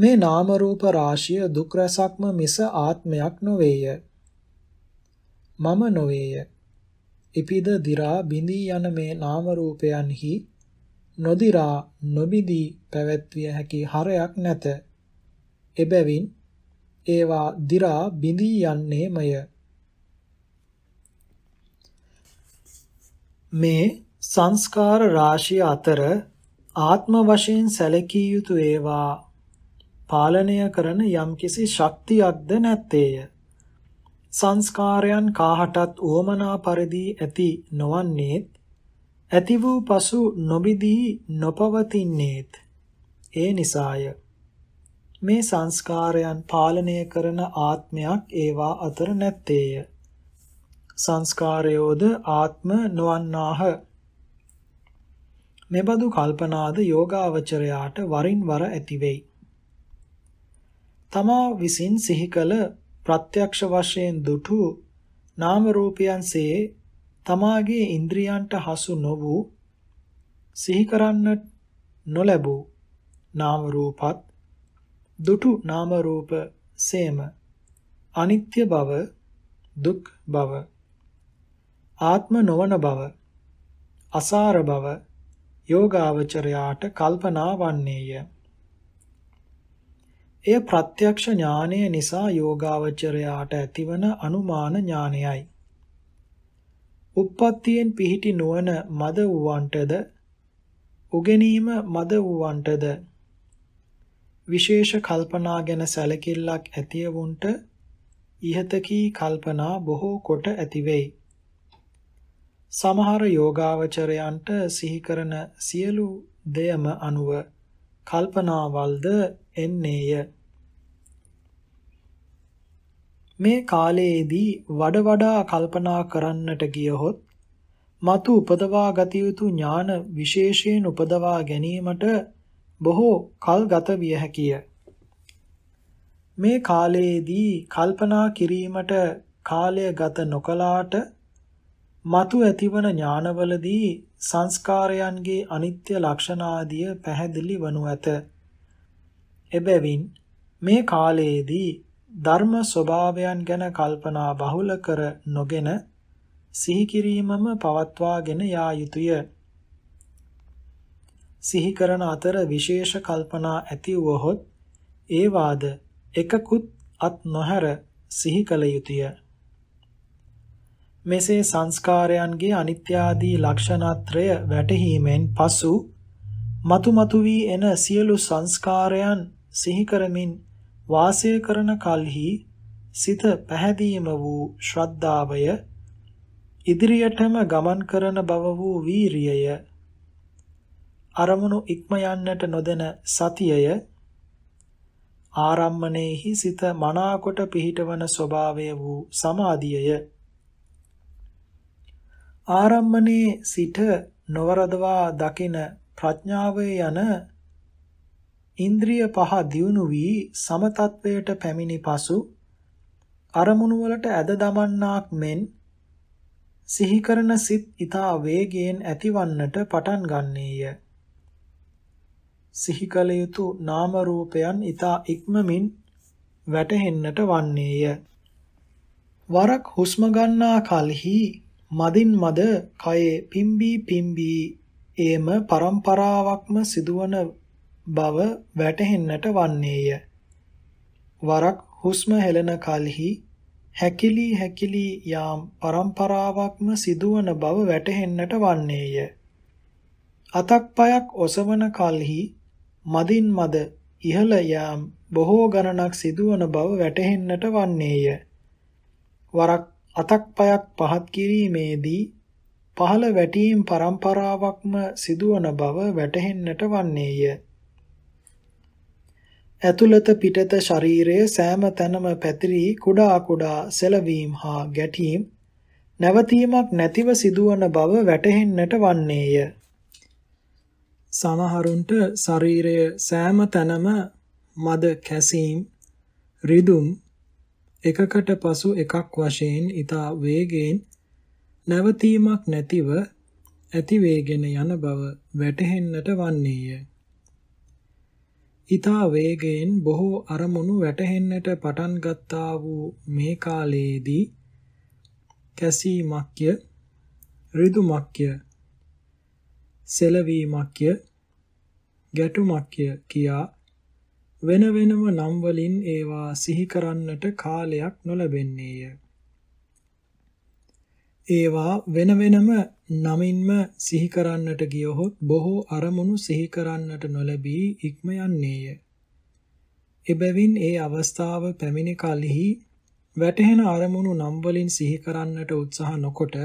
මේ නාම රූප රාශිය දුක් රසක්ම මිස ආත්මයක් නොවේය මම නොවේය ඉපිද දිරා බිඳී යන මේ නාම රූපයන්හි නොදිරා නොබිදී පැවැත්විය හැකි හරයක් නැත. එබැවින් ඒවා දිරා බිඳී යන්නේමය. මේ සංස්කාර රාශිය අතර ආත්ම වශයෙන් සැලකිය යුතු ඒවා පාලනය කරන යම්කිසි ශක්තියක්ද නැත්තේය. සංස්කාරයන් කාහටත් උවමනා පරිදි ඇති නොවන්නේත් ඇති වූ පසු නොබිදී නොපවතින්නේත් ඒ නිසාය මේ සංස්කාරයන් පාලනය කරන ආත්මයක් ඒවා අතර නැත්තේය සංස්කාරයෝද ආත්ම නොවන්නාහ මෙබඳු කල්පනාද යෝගාවචරයාට වරින් වර ඇතිවෙයි තමා විසින් සිහි කළ ප්‍රත්‍යක්ෂ වශයෙන් දුටු නාම රූපයන්සේ තමාගේ ඉන්ද්‍රියන්ට හසු නොවූ සිහි කරන්න නොලැබූ නාම රූපත් දුටු නාම රූප සේම අනිත්‍ය බව දුක් බව ආත්ම නොවන බව අසාර බව යෝගාවචරයාට කල්පනා වන්නේය එය ප්‍රත්‍යක්ෂ ඥානය නිසා යෝගාවචරයාට ඇතිවන අනුමාන ඥානයයි. උප්පත්තියෙන් පිහිටි නොවන මද වූවන්ටද උගෙනීම මද වූවන්ටද විශේෂ කල්පනා ගැන සැලකිල්ලක් ඇතිවුන්ට ইহතකී කල්පනා බොහෝ කොට ඇතිවෙයි. සමහර යෝගාවචරයන්ට සිහි කරන සියලු දෙයම අනුව කල්පනාවල්ද එන්නේය. මේ කාලයේදී වඩ වඩා කල්පනා කරන්නට ගියහොත් මතු උපදවා ගත යුතු ඥාන විශේෂයෙන් උපදවා ගැනීමට බොහෝ කල් ගත විය හැකිය. මේ කාලයේදී කල්පනා කිරීමට කාලය ගත නොකලාට මතු ඇතිවන ඥානවලදී සංස්කාරයන්ගේ අනිත්‍ය ලක්ෂණ ආදිය පැහැදිලි වනු ඇත. එබැවින් මේ කාලයේදී ධර්ම ස්වභාවයන් ගැන කල්පනා බහුල කර නොගෙන සිහි කිරීමම පවත්වාගෙන යා යුතුය. සිහි කරන අතර විශේෂ කල්පනා ඇති වුවහොත් ඒ වාද එකකුත් අත් නොහැර සිහි කළ යුතුය. මෙසේ සංස්කාරයන්ගේ අනිත්‍ය ආදී ලක්ෂණත්‍රය වැටහීමෙන් පසු මතුමතු වී එන සියලු සංස්කාරයන් සිහි කරමින් වාසය කරන කල්හි සිත පැහැදීම වූ ශ්‍රද්ධාවය ඉදිරියටම ගමන් කරන බව වූ වීරියය අරමුණු ඉක්ම යන්නට නොදෙන සතියය ආරම්මණයෙහි සිත මනාකොට පිහිටවන ස්වභාවය වූ සමාධියය ආරම්මණේ සිට නොවරදවා දකින ප්‍රඥාවය යන ඉන්ද්‍රිය පහ දියුණු වී සමතත්වයට පැමිණි පසු අරමුණු වලට ඇද දමන්නාක් මෙන් සිහි කරන සිත් ඊතා වේගයෙන් ඇතිවන්නට පටන් ගන්නේය. සිහි කල යුතු නාම රූපයන් ඊතා ඉක්මමින් වැටහෙන්නට වන්නේය. වරක් හුස්ම ගන්නා කලෙහි මදින් මද කයේ පිම්බී පිම්බී එම પરම්පරාවක්ම සිදුවන බව වැටහෙන්නට වන්නේය. වරක් හුස්ම හෙළන කලෙහි හැකිලි හැකිලි යාම් પરම්පරාවක්ම සිදුවන බව වැටහෙන්නට වන්නේය. අතක් පයක් ඔසවන කලෙහි මදින් මද ඉහළ යාම් බොහෝ ගණනක් සිදුවන බව වැටහෙන්නට වන්නේය. වරක් අතක් පයක් පහත් කිරීමේදී පහළ වැටීම් પરම්පරාවක්ම සිදුවන බව වැටහෙන්නට වන්නේය. ඇතුළත පිටත ශරීරයේ සෑම තැනම පැතිරි කුඩා කුඩා සෙලවීම් හා ගැටීම් නැවතීමක් නැතිව සිදුවන බව වැටහෙන්නට වන්නේය. සමහරුන්ට ශරීරය සෑම තැනම මද කැසීම් රිදුම් එකකට පසු එකක් වශයෙන් ඊතා වේගයෙන් නැවතීමක් නැතිව ඇති වේගෙන යන බව වැටහෙන්නට වන්නේය. ඊතා වේගයෙන් බොහෝ අරමුණු වැටහෙන්නට පටන් ගත්තා වූ මේ කාලයේදී කැසීමක්ය ඍදුමක්ය සෙලවීමක්ය ගැටුමක්ය කියා වෙන වෙනම නම් වලින් ඒවා සිහි කරන්නට කාලයක් නොලැබෙන්නේය ඒවා වෙන වෙනම නමින්ම සිහි කරන්නට ගියහොත් බොහෝ අරමුණු සිහි කරන්නට නොලැබී ඉක්ම යන්නේය. එබැවින් ඒ අවස්ථාව පැමිණ කලෙහි වැටහෙන අරමුණු නම් වලින් සිහි කරන්නට උත්සාහ නොකොට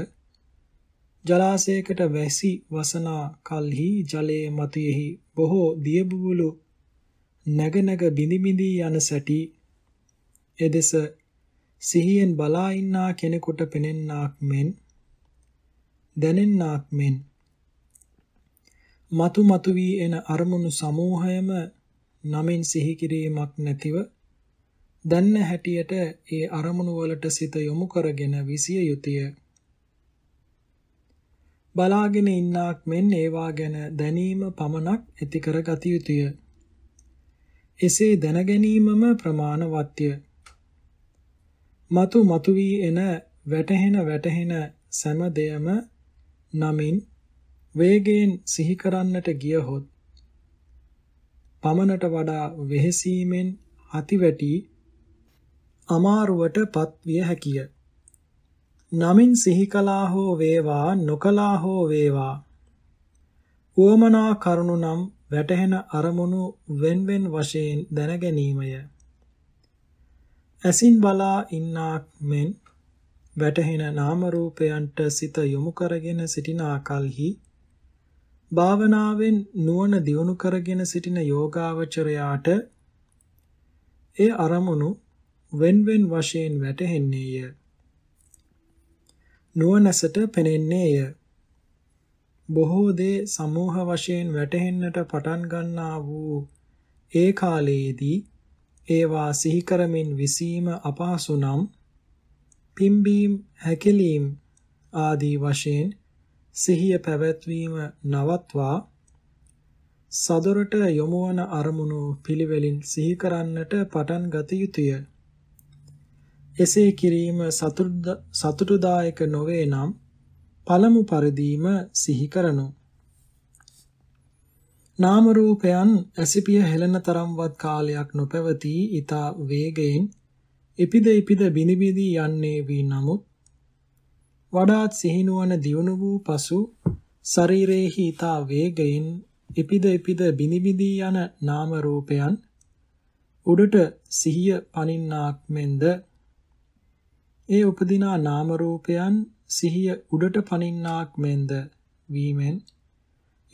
ජලාශයකට වැසි වසනා කල්හි ජලයේ මතෙහි බොහෝ දියබුබුලු නැග නැග බිඳි බිඳි යන සැටි එදෙස සිහියෙන් බලා ඉන්නා කෙනෙකුට පෙනෙන්නාක් මෙන් දැනෙන්නාක් මෙන් මතු මතු වී එන අරමුණු සමූහයම නමින් සිහි කිරීමක් නැතිව දන්න හැටියට ඒ අරමුණු වලට සිත යොමු කරගෙන විසිය යුතුය. බලාගෙන ඉන්නාක් මෙන් ඒවා ගැන දැනීම පමණක් ඇති කර ගත යුතුය. එසේ දැන ගැනීමම ප්‍රමාණවත්ය. මතු මතු වී එන වැටහෙන වැටහෙන සෑම දෙයම නමින් වේගයෙන් සිහි කරන්නට ගියහොත් පමණට වඩා වෙහෙසීමෙන් අතිවැටි අමාරුවට පත්විය හැකිය. නමින් සිහි කළා හෝ වේවා නොකළා හෝ වේවා උවමනා කරුණු නම් වැටහෙන අරමුණු වෙන්වෙන් වශයෙන් දැන ගැනීමය. ඇසින් බලා ඉන්නාක් මෙන් වැටහෙන නාම රූපයන්ට සිත යොමු කරගෙන සිටින ආකල්හි භාවනාවෙන් නුවණ දියුණු කරගෙන සිටින යෝගාවචරයාට ඒ අරමුණු wenwen වශයෙන් වැටහෙන්නේය නුවණසට පෙනෙන්නේය බොහෝ දේ සමූහ වශයෙන් වැටහෙන්නට පටන් ගන්නා වූ ඒ කාලයේදී ඒවා සිහි කරමින් විසීම අපහසු නම් පිම්බීම් හැකිලීම් ආදී වශයෙන් සිහිය පැවැත්වීම නවත්වා සදොරට යොමුවන අරමුණු පිළිවෙලින් සිහි කරන්නට පටන් ගත යුතුය. එසේ කිරීම සතුටුදායක නොවේ නම් පළමු පරිදිම සිහි කරනු. නාම රූපයන් ඇසිපිය හෙලන තරම්වත් කාලයක් නොපැවති ඊතා වේගයෙන් ඉපිද ඉපිද බිනිබිදි යන්නේ වී නමුත් වඩාත් සිහිනුවන දියුණු වූ පසු ශරීරේහි ඊතා වේගයෙන් ඉපිද ඉපිද බිනිබිදි යන නාම රූපයන් උඩට සිහිය පනින්නාක් මෙන්ද ඒ උපදිනා නාම රූපයන් සිහිය උඩට පනින්නාක් මෙන්ද වීමෙන්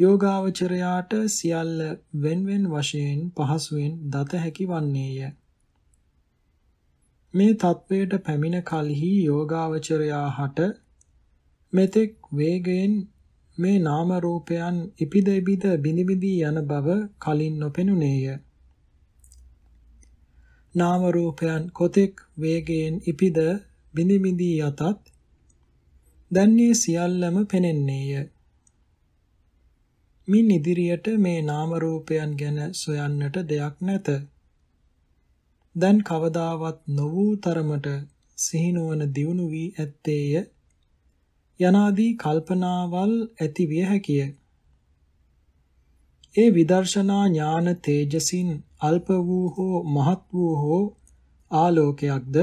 යෝගාවචරයාට සියල්ල wenwen වශයෙන් පහසුවෙන් දත හැකි වන්නේය. මේ தത്വයට පැමිණ කලෙහි යෝගාවචරයා හට මෙතෙක් වේගයෙන් මේ නාම රූපයන් ඉපිද ඉපිද බිනිබිදී යන බව කලින් නොපෙනුනේය. නාම රූපයන් කොතෙක් වේගයෙන් ඉපිද බිනිබිදී යතත් දැන් මේ සියල්ලම පෙනෙන්නේය. මින් ඉදිරියට මේ නාම රූපයන් ගැන සොයන්නට දෙයක් නැත. දැන් කවදාවත් නොවූ තරමට සිහිනුවන දියුණු වී ඇත්තේය. යනාදී කල්පනාවල් ඇති විය හැකිය. ඒ විදර්ශනා ඥාන තේජසින් අල්ප වූ හෝ මහත් වූ හෝ ආලෝකයක්ද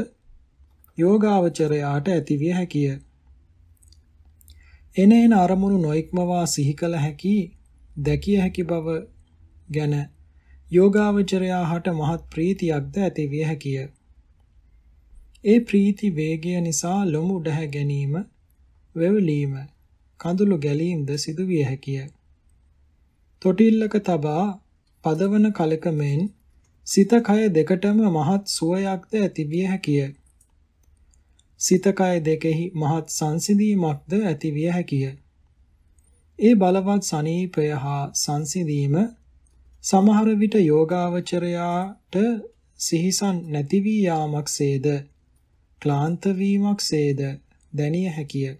යෝගාවචරයාට ඇතිවිය හැකිය. එනේන අරමුණු නොඉක්මවා සිහි කළ හැකි දැකිය හැකි බව ගැන යෝගාවචරයා හට මහත් ප්‍රීතියක්ද ඇතිවිය හැකිය. ඒ ප්‍රීති වේගය නිසා ලොමු ඩැහැ ගැනීම, වෙවලීම, කඳුළු ගැලීම්ද සිදුවිය හැකිය. තොටිල්ලක තබා පදවන කලක මෙන් සිත කය දෙකටම මහත් සුවයක්ද ඇතිවිය හැකිය. සිත කය දෙකෙහි මහත් සංසිඳීමක්ද ඇතිවිය හැකිය. ඒ බලවත් සනීපය හා සංසිඳීම සමහර විට යෝගාවචරයාට සිහිසන් නැති වී යාමක්සේද ක්ලාන්ත වීමක්සේද දැනිය හැකිය.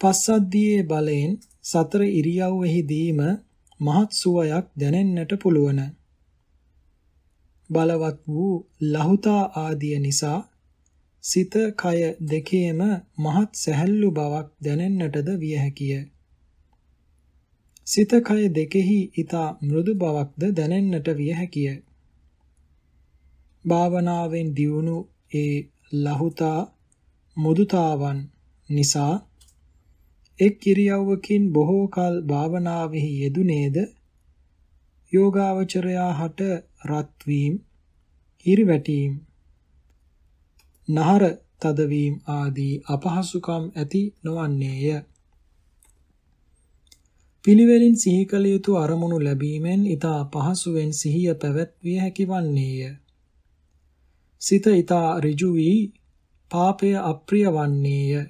පස්සද්ධියේ බලයෙන් සතර ඉරියව්වෙහිදීම මහත් සුවයක් දැනෙන්නට පුළුවන්. බලවත් වූ ලහුතා ආදිය නිසා සිත කය දෙකේම මහත් සැහැල්ලු බවක් දැනෙන්නටද විය හැකිය. සිත කය දෙකෙහි ඊතා මෘදු බවක්ද දැනෙන්නට විය හැකිය. භාවනාවෙන් දියුණු ඒ ලහුතා මුදුතාවන් නිසා එක් කිරියව්වකින් බොහෝ කල භාවනාවෙහි යෙදුනේද යෝගාවචරයා හට රත්වීම හිරිවැටීම් නහර තදවීම ආදී අපහසුකම් ඇති නොවන්නේය. පිළිවෙලින් සිහි කළ යුතු අරමුණු ලැබීමෙන් ඊතා පහසුවෙන් සිහිය පැවැත්විය හැකි වන්නේය. සිත ඊතා ඍජු වී පාපය අප්‍රිය වන්නේය.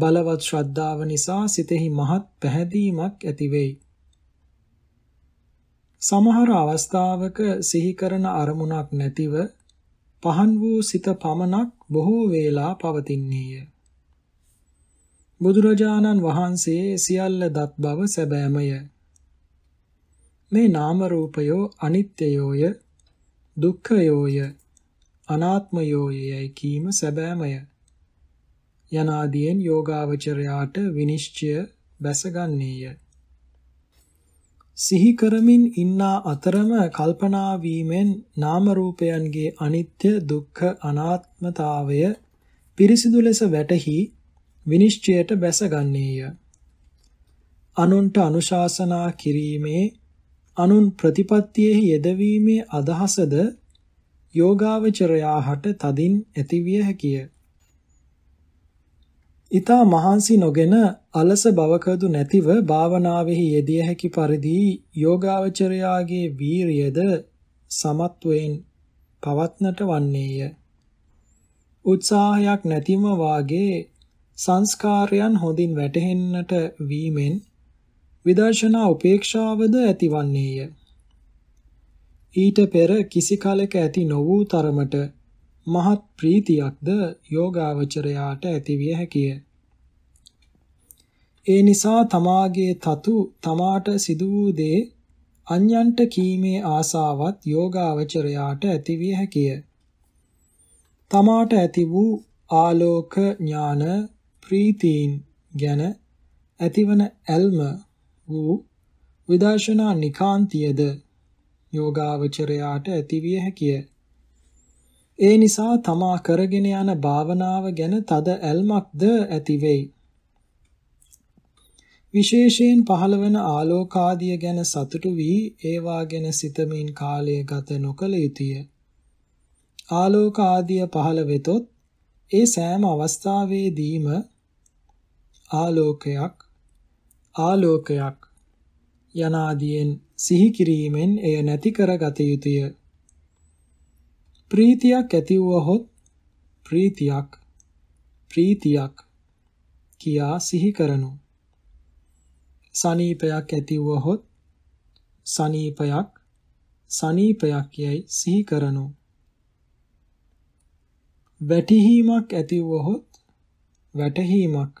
බලවත් ශ්‍රද්ධාව නිසා සිතෙහි මහත් පැහැදීමක් ඇතිවෙයි. සමහර අවස්ථාවක සිහි කරන අරමුණක් නැතිව පහන් වූ සිත පමණක් බොහෝ වේලා පවතින්නේය. බුදුරජාණන් වහන්සේ සියල්ල දත් බව සැබෑමය. මේ නාම රූපයෝ අනිත්‍යයෝය, දුක්ඛයෝය, අනාත්මයෝයයි කීම සැබෑමය. යනාදීන් යෝගාවචරයාට විනිශ්චය බැසගන්නේය. සිහි කරමින් ඉන්නා අතරම කල්පනා වීමෙන් නාම රූපයන්ගේ අනිත්‍ය දුක්ඛ අනාත්මතාවය පිරිසිදු ලෙස වැටහි විනිශ්චයට බැසගන්නේය. අනුන්ට අනුශාසනා කිරීමේ අනුන් ප්‍රතිපත්තියෙහි යෙදවීමේ අදහසද යෝගාවචරයාහට තදින් ඇතිවිය හැකිය. ඊතා මහන්සි නොගෙන අලස බවකදු නැතිව භාවනාවෙහි යෙදිය හැකි පරිදි යෝගාවචරයාගේ වීරියද සමත්වයෙන් පවත්නට වන්නේය. උත්සාහයක් නැතිම වාගේ සංස්කාරයන් හොඳින් වැටහෙන්නට වීමෙන් විදර්ශනා උපේක්ෂාවද ඇතිවන්නේය. ඊට පෙර කිසි කලක ඇති නො වූ තරමට මහත් ප්‍රීතියක්ද යෝගාවචරයාට ඇතිවිය හැකිය. ඒ නිසා තමාගේ තතු තමාට සිදු වූ දේ අන්යන්ට කීමේ ආසාවත් යෝගාවචරයාට ඇතිවිය හැකිය. තමාට ඇති වූ ආලෝක ඥාන ප්‍රීතීන් ගැන ඇතිවන ඇල්ම වූ විදර්ශනා නිකාන්තියද යෝගාවචරයාට ඇතිවිය හැකිය. ඒ නිසා තමා කරගෙන යන භාවනාව ගැන තද ඇල්මක්ද ඇති වෙයි. විශේෂයෙන් පහළ වන ආලෝකාදිය ගැන සතුටු වී ඒවා ගැන සිතමින් කාලය ගත නොකළ යුතුය. ආලෝකාදිය පහළ වෙතොත් ඒ සෑම අවස්ථාවේදීම ආලෝකයක් ආලෝකයක් යනාදීන් සිහි කිරීමෙන් එය නැති කර ගත යුතුය. ප්‍රීතියක් ඇති වුවහොත් ප්‍රීතියක් ප්‍රීතියක් කියා සිහි කරනු සනීපයක් ඇති වුවහොත් සනීපයක් සනීපයක් යයි සිහි කරනු. වැටහීමක් ඇති වුවහොත් වැටහීමක්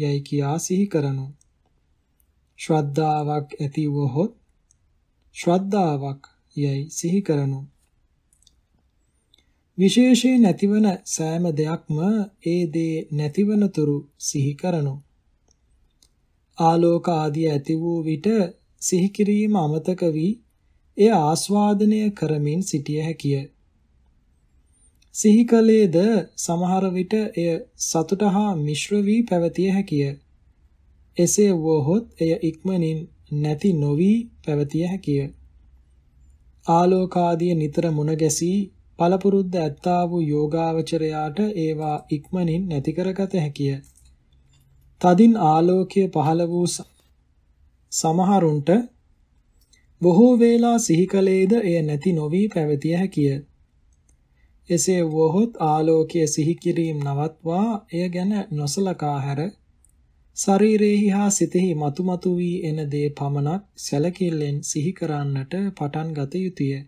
යයි කියා සිහි කරනු. ශ්‍රද්ධාවක් ඇති වුවහොත් ශ්‍රද්ධාවක් යයි සිහි කරනු. විශේෂයෙන් නැතිවන සෑම දෙයක්ම ඒ දේ නැතිවන තුරු සිහි කරනු. ආලෝක ආදී ඇති වූ විට සිහි කිරීම අමතක වී එය ආස්වාදනය කරමින් සිටිය හැකිය. සිහි කලේද සමහර විට එය සතුට හා මිශ්‍ර වී පැවතිය හැකිය. එසේ වුවහොත් එය ඉක්මනින් නැති නොවි පැවතිය හැකිය. ආලෝකාදී නිතර මුණ ගැසී පළපුරුද්ද ඇත්තා වූ යෝගාවචරයාට ඒවා ඉක්මනින් නැති කරගත හැකිය. තදින් ආලෝකය පහළ වූ සමහරුන්ට බොහෝ වේලා සිහි කලේද එය නැති නොවි පැවතිය හැකිය. එසේ වුවහොත් ආලෝකයේ සිහි කිරීම නවත්වා එය ගැන නොසලකා හැර ශරීරෙහි හා සිතෙහි මතුමතු වී එන දේ පමණක් සැලකිල්ලෙන් සිහි කරන්නට පටන් ගත යුතුය.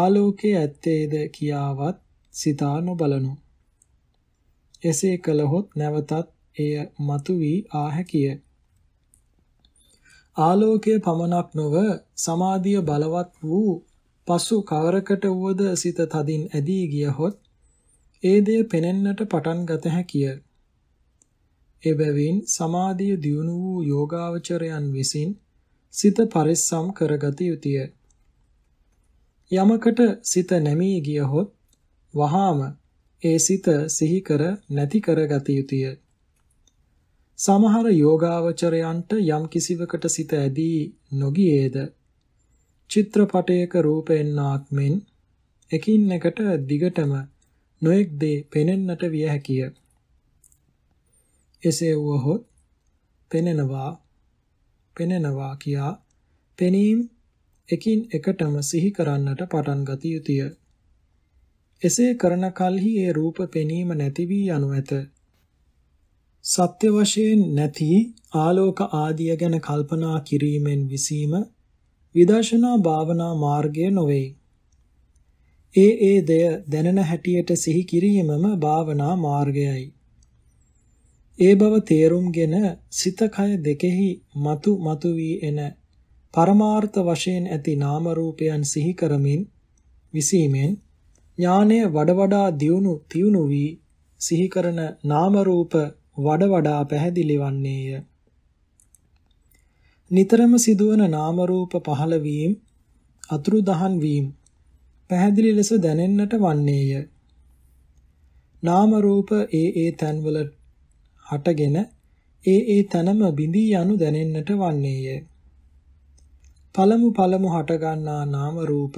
ආලෝකයේ ඇත්තේද කියාවත් සිතා නොබලනු. එසේ කළහොත් නැවතත් එය මතුවී ආ හැකිය. ආලෝකය පමණක් නොව සමාධිය බලවත් වූ පසු කවරකට වුවද සිත තදින් ඇදී ගියහොත් ඒ දේ පෙනෙන්නට පටන් ගත හැකිය. එබැවින් සමාධිය දියුණු වූ යෝගාවචරයන් විසින් සිත පරිස්සම් කරගත යුතුය. යමකට සිත නැමී ගියහොත් වහාම ඒ සිත සිහි කර නැති කරගත යුතුය. සමහර යෝගාවචරයන්ට යම් කිසිවකට සිත ඇදී නොගියේද චිත්‍රපටයක රූපෙන්නාක් මෙන් එකින් එකට දිගටම නොඑක් දේ පෙනෙන්නට විය හැකිය. එසේ වුවහොත් පෙනෙනවා පෙනෙනවා කියා පෙනීම් එකින් එකටම සිහි කරන්නට පටන් ගතිය යුතුය. එසේ කරන කලෙහි ඒ රූප පෙනීම නැති වී යනු ඇත. සත්‍ය වශයෙන් නැති ආලෝක ආදිය ගැන කල්පනා කිරීමෙන් විසීම විදර්ශනා භාවනා මාර්ගය නොවේ. ඒ ඒ දෙය දැනන හැටියට සිහි කිරීමම භාවනා මාර්ගයයි. ඒ බව තේරුම්ගෙන සිත කය දෙකෙහි మతు మతు වී එන පරමාර්ථ වශයෙන් ඇති නාම රූපයන් සිහි කරමින් විසීමෙන් ඥානය වඩ වඩා දියුණු තියුණු වී සිහි කරන නාම රූප වඩ වඩා පැහැදිලි වන්නේය. නිතරම සිදුවන නාම රූප පහළවීම අතුරු දහන් වීම පැහැදිලි ලෙස දැනෙන්නට වන්නේය. නාම රූප ඒ ඒ තැන්වල හටගෙන ඒ ඒ තැනම බිඳී යනු දැනෙන්නට වන්නේය. පළමු පළමු හටගන්නා නාම රූප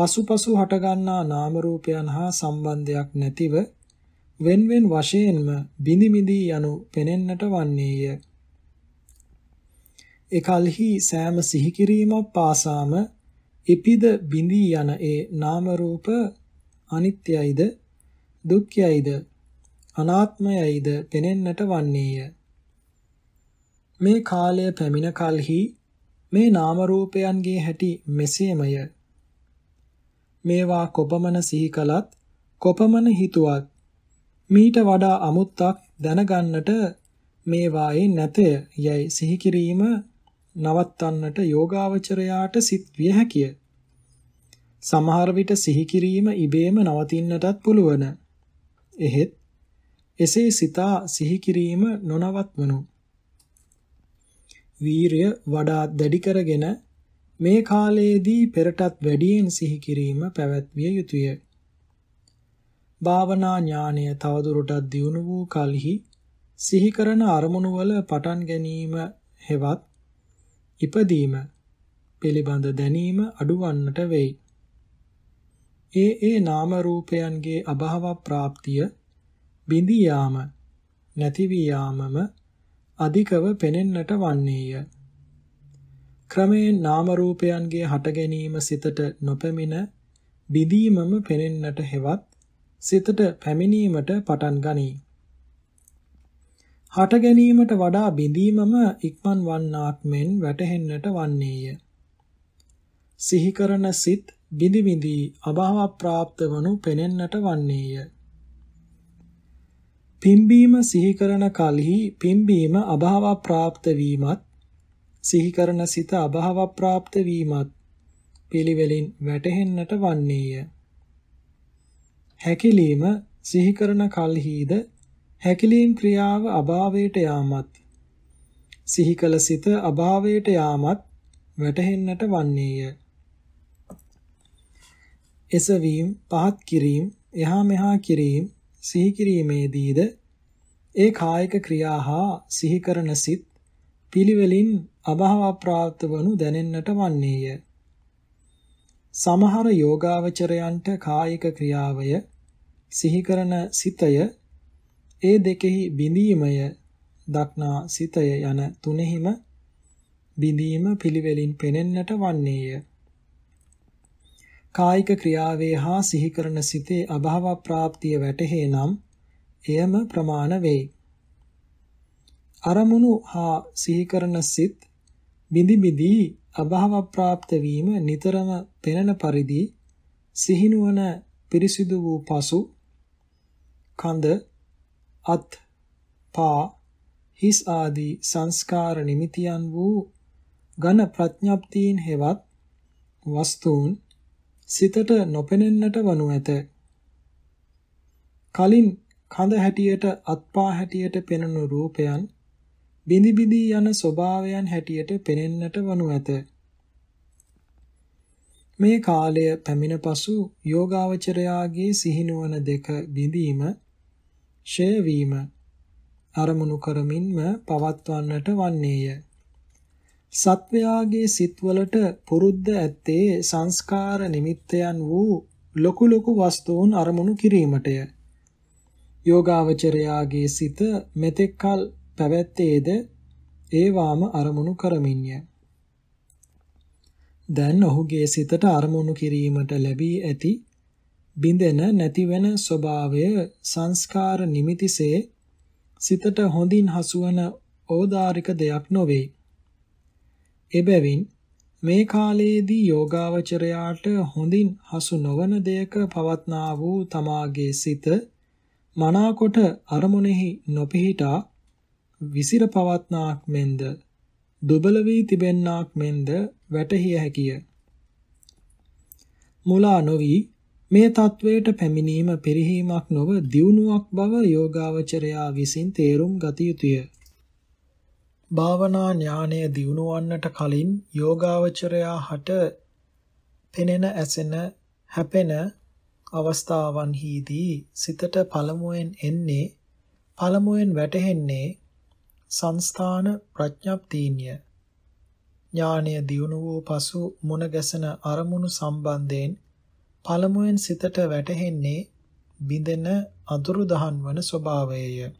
පසුපසු හටගන්නා නාම රූපයන් හා සම්බන්ධයක් නැතිව වෙන්වෙන් වශයෙන්ම බිඳි බිඳී යනු පෙනෙන්නට වන්නේය. එකල්හි සෑම සිහි කිරීමක් පාසාම ඉපිද බිඳී යන ඒ නාම රූප අනිත්‍යයිද දුක්ඛයයිද අනාත්මයයිද පෙනෙන්නට වන්නේය. මේ කාලය පැමිණ කලෙහි මේ නාම රූපයන්ගේ හැටි මෙසේමය. මේවා කොපමණ සිහි කළත් කොපමණ හිතුවත් මීට වඩා අමුත්තක් දැනගන්නට මේවායේ නැතය යයි සිහි කිරීම නවත්තන්නට යෝගාවචරයාට සිත් විය හැකිය. සමහර විට සිහි කිරීම ඉබේම නවතින්නටත් පුළුවන්. එහෙත් එසේ සිතා සිහි කිරීම නොනවත්වනු. වීරය වඩා දැඩි කරගෙන මේ කාලයේදී පෙරටත් වැඩියෙන් සිහි කිරීම පැවැත්විය යුතුය. භාවනා ඥානය තවදුරටත් දියුණු වූ කලෙහි සිහි කරන අරමුණු වල පටන් ගැනීම හෙවත් ඉපදීම පිළිබඳ දැනීම අඩුවන්නට වෙයි. ඒ ඒ නාම රූපයන්ගේ අභාව ප්‍රාප්තිය බිඳී යාම නැති වී යාමම අධිකව පෙනෙන්නට වන්නේය. ක්‍රමයෙන් නාම රූපයන්ගේ හට ගැනීම සිතට නොපැමිණ බිඳීමම පෙනෙන්නට හෙවත් සිතට පැමිණීමට පටන් ගනී. හට ගැනීමට වඩා බිඳීමම ඉක්මන් වන්නාක් මෙන් වැටහෙන්නට වන්නේය. සිහි කරන සිත් බිඳි බිඳි අභාව ප්‍රාප්ත වනු පෙනෙන්නට වන්නේය. පිම්බීම සිහි කරන කලෙහි පිම්බීම අභාව ප්‍රාප්ත වීමත් සිහි කරන සිත අභාව ප්‍රාප්ත වීමත් පිළිවෙලින් වැටහෙන්නට වන්නේය. හැකිලීම සිහි කරන කල්හිද හැකිලීම් ක්‍රියාව අභාවයට යාමත් සිහි කළ සිත අභාවයට යාමත් වැටහෙන්නට වන්නේය. එසවීම පහත් කිරීම එහා මෙහා කිරීම සිහි කිරීමේදීද ඒ කායික ක්‍රියා හා සිහි කරන සිත් පිළිවෙලින් අභාව ප්‍රාප්ත වනු දැනෙන්නට වන්නේය. සමහර යෝගාවචරයන්ට කායික ක්‍රියාවය සිහි කරන සිතය ඒ දෙකෙහි බිඳීමය දක්නා සිතය යන තුනෙහිම බිඳීම පිළිවෙලින් පෙනෙන්නට වන්නේය. කායික ක්‍රියාවේ හා සිහි කරන සිතේ අභාව ප්‍රාප්තිය වැටහේ නම් එයම ප්‍රමාණ වෙයි. අරමුණු හා සිහි කරන සිත් බිඳි බිඳි අභාව ප්‍රාප්ත වීම නිතරම පෙනෙන පරිදි සිහිනුවන පිරිසිදු වූ පසු කඳ අත් පා හිස් ආදී සංස්කාර නිමිතියන් වූ ඝන ප්‍රඥප්තියින් හෙවත් වස්තුන් සිතට නොපෙනෙන්නට වනු ඇත. කලින් කඳ හැටියට අත්පා හැටියට පෙනුණු රූපයන් බිඳි බිඳී යන ස්වභාවයන් හැටියට පෙනෙන්නට වනු ඇත. මේ කාලය පැමිණ පසු යෝගාවචරයාගේ සිහිනුවන දෙක බිඳීම ක්ෂය වීම අරමුණු කරමින්ම පවත්වන්නට වන්නේය. සත්වයාගේ සිත්වලට පුරුද්ද ඇත්තේ සංස්කාර නිමිත්තයන් වූ ලොකු ලොකු වස්තුන් අරමුණු කිරීමටය. යෝගාවචරයාගේ සිත මෙතෙක්කල් පැවැත්තේද ඒවාම අරමුණු කරමින්ය. දැන් ඔහුගේ සිතට අරමුණු කිරීමට ලැබී ඇති බිඳෙන නැතිවෙන ස්වභාවය සංස්කාර නිමිතිසේ සිතට හොඳින් හසුවන ඕදාරික දෙයක් නොවේ. එබැවින් මේ කාලයේදී යෝගාවචරයාට හොඳින් හසු නොවන දෙයක පවත්නා වූ තමාගේ සිත මනාකොට අරමුණෙහි නොපිහිටා විසිර පවත්නාක් මෙන්ද දුබල වී තිබෙන්නාක් මෙන්ද වැටහිය හැකිය. මුලා නොවි මේ தത്വයට පැමිණීම පෙරහීමක් නොව දියුණුවක් බව යෝගාවචරයා විසින් තේරුම් ගත යුතුය. භාවනා ඥානය දියුණුවන්නට කලින් යෝගාවචරයා හට පෙනෙන ඇසෙන හැපෙන අවස්ථාවන්හිදී සිතට පළමුවෙන් එන්නේ පළමුවෙන් වැටහෙන්නේ සංස්ථාන ප්‍රඥප්තිය ඥානය දියුණු වූ පසු මුණ ගැසෙන අරමුණු සම්බන්ධයෙන් පළමුවෙන් සිතට වැටහෙන්නේ බිඳෙන අඳුරු දහන් වන ස්වභාවයය.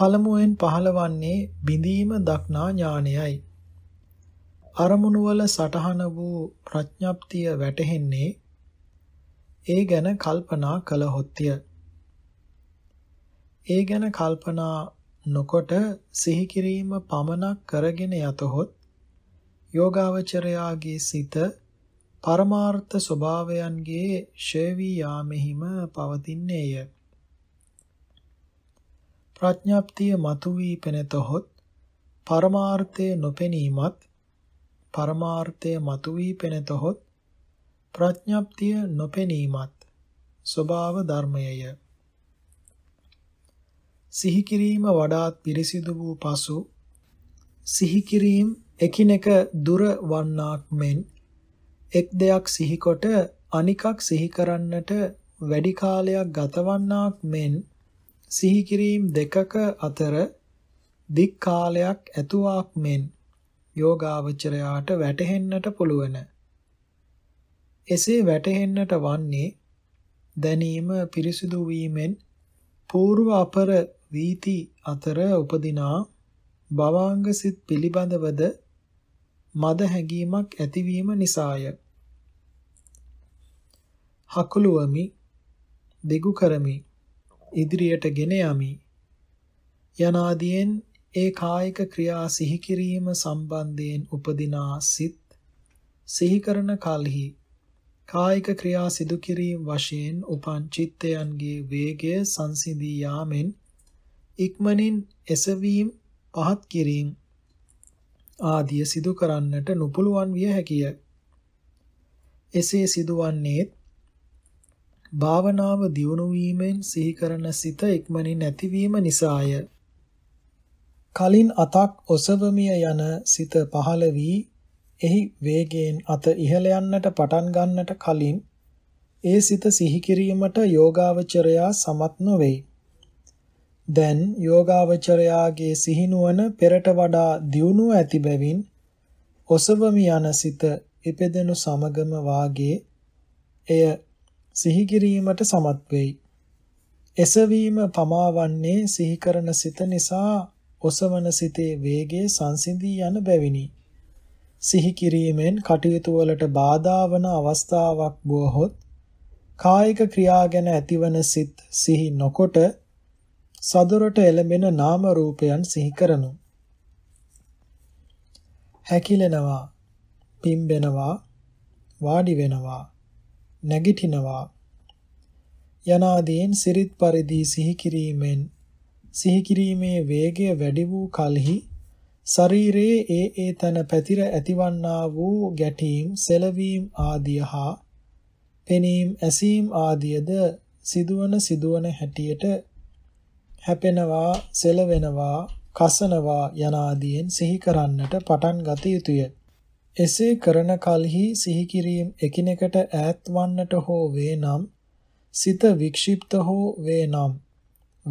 පළමුවෙන් පහළවන්නේ බිඳීම දක්නා ඥානයයි. අරමුණු වල සටහන වූ ප්‍රඥප්තිය වැටහෙන්නේ ඒ ගැන කල්පනා කළහොත්ය. ඒ ගැන කල්පනා නොකොට සිහි කිරීම පමණක් කරගෙන යතොත් යෝගාවචරයාගේ සිත පරමාර්ථ ස්වභාවයන්ගේ ශේවි යාමෙහිම පවතින්නේය. ප්‍රඥාප්තිය මතුවී පෙනෙතොත් පරමාර්ථය නොපෙනීමත් පරමාර්ථය මතුවී පෙනෙතොත් ප්‍රඥාප්තිය නොපෙනීමත් ස්වභාව ධර්මයය. සිහි කිරීම වඩාත් පිරිසිදු වූ පසු සිහි කිරීම එකිනෙක දුර වන්නාක් මෙන් එක් දෙයක් සිහිකොට අනිකක් සිහි කරන්නට වැඩි කාලයක් ගතවන්නාක් මෙන් සිහි කිරීම දෙකක අතර දික් කාලයක් ඇතුවාක් මෙන් යෝගාවචරයාට වැටහෙන්නට පුළුවන්. එසේ වැටහෙන්නට වන්නේ දැනීම පිරිසිදු වීමෙන් పూర్ව අපර වීති අතර උපදිනා භවාංග සිත් පිළිබඳවද මද හැඟීමක් ඇතිවීම නිසාය. හකුළුවමි දෙගු කරමි ඉදිරියට ගෙන යමි යනාදීන් ඒ කායික ක්‍රියා සිහි කිරීම සම්බන්ධයෙන් උපදිනා සිත් සිහි කරන කලෙහි කායික ක්‍රියා සිදු කිරීම වශයෙන් උපන් චිත්තයන්ගේ වේගය සංසිඳී යාමෙන් ඉක්මනින් එසවීම පහත් කිරීම ආදිය සිදු කරන්නට නොපුළුවන් විය හැකිය. එසේ සිදුවන්නේත් භාවනාව දියුණු වීමෙන් සිහි කරන සිත ඉක්මනින් නැතිවීම නිසාය. කලින් අතක් ඔසවමිය යන සිත පහළ වී එහි වේගයෙන් අත ඉහළ යන්නට පටන් ගන්නට කලින් ඒ සිත සිහි කිරීමට යෝගාවචරයා සමත් නොවේයි. දැන් යෝගාවචරයාගේ සිහිනුවන පෙරට වඩා දියුණුව ඇති බැවින් ඔසවමි යන සිත එපෙදෙනු සමගම වාගේ එය සිහි කිරීමට සමත් වෙයි. එසවීම පමාවන්නේ සිහි කරන සිත නිසා ඔසවන සිතේ වේගය සංසිඳී යන බැවිනි. සිහි කිරීමෙන් කටයුතු වලට බාධා වන අවස්ථාවක් බවහොත් කායික ක්‍රියා ගැන ඇතිවන සිත් සිහි නොකොට සදොරට එළඹෙන නාම රූපයන් සිහි කරනු. හැකිලෙනවා, පිම්බෙනවා, වාඩි වෙනවා, නැගිටිනවා යනාදීන් සිරිත් පරිදි සිහි කිරීමෙන් සිහි කිරීමේ වේගය වැඩි වූ කලෙහි ශරීරයේ ඒ ඒ තන පැතිර ඇතිවන්නා වූ ගැටීම් සෙලවීම් ආදිය හා පෙනීම් ඇසීම් ආදියද සිදුවන සිදුවන හැටියට හැපෙනවා, සෙලවෙනවා, කසනවා යනාදීන් සිහි කරන්නට පටන් ගත යුතුය. එසේ කරන කලෙහි සිහි කිරීම එකිනෙකට ඈත් වන්නට හෝ වේනම් සිත වික්ෂිප්ත හෝ වේනම්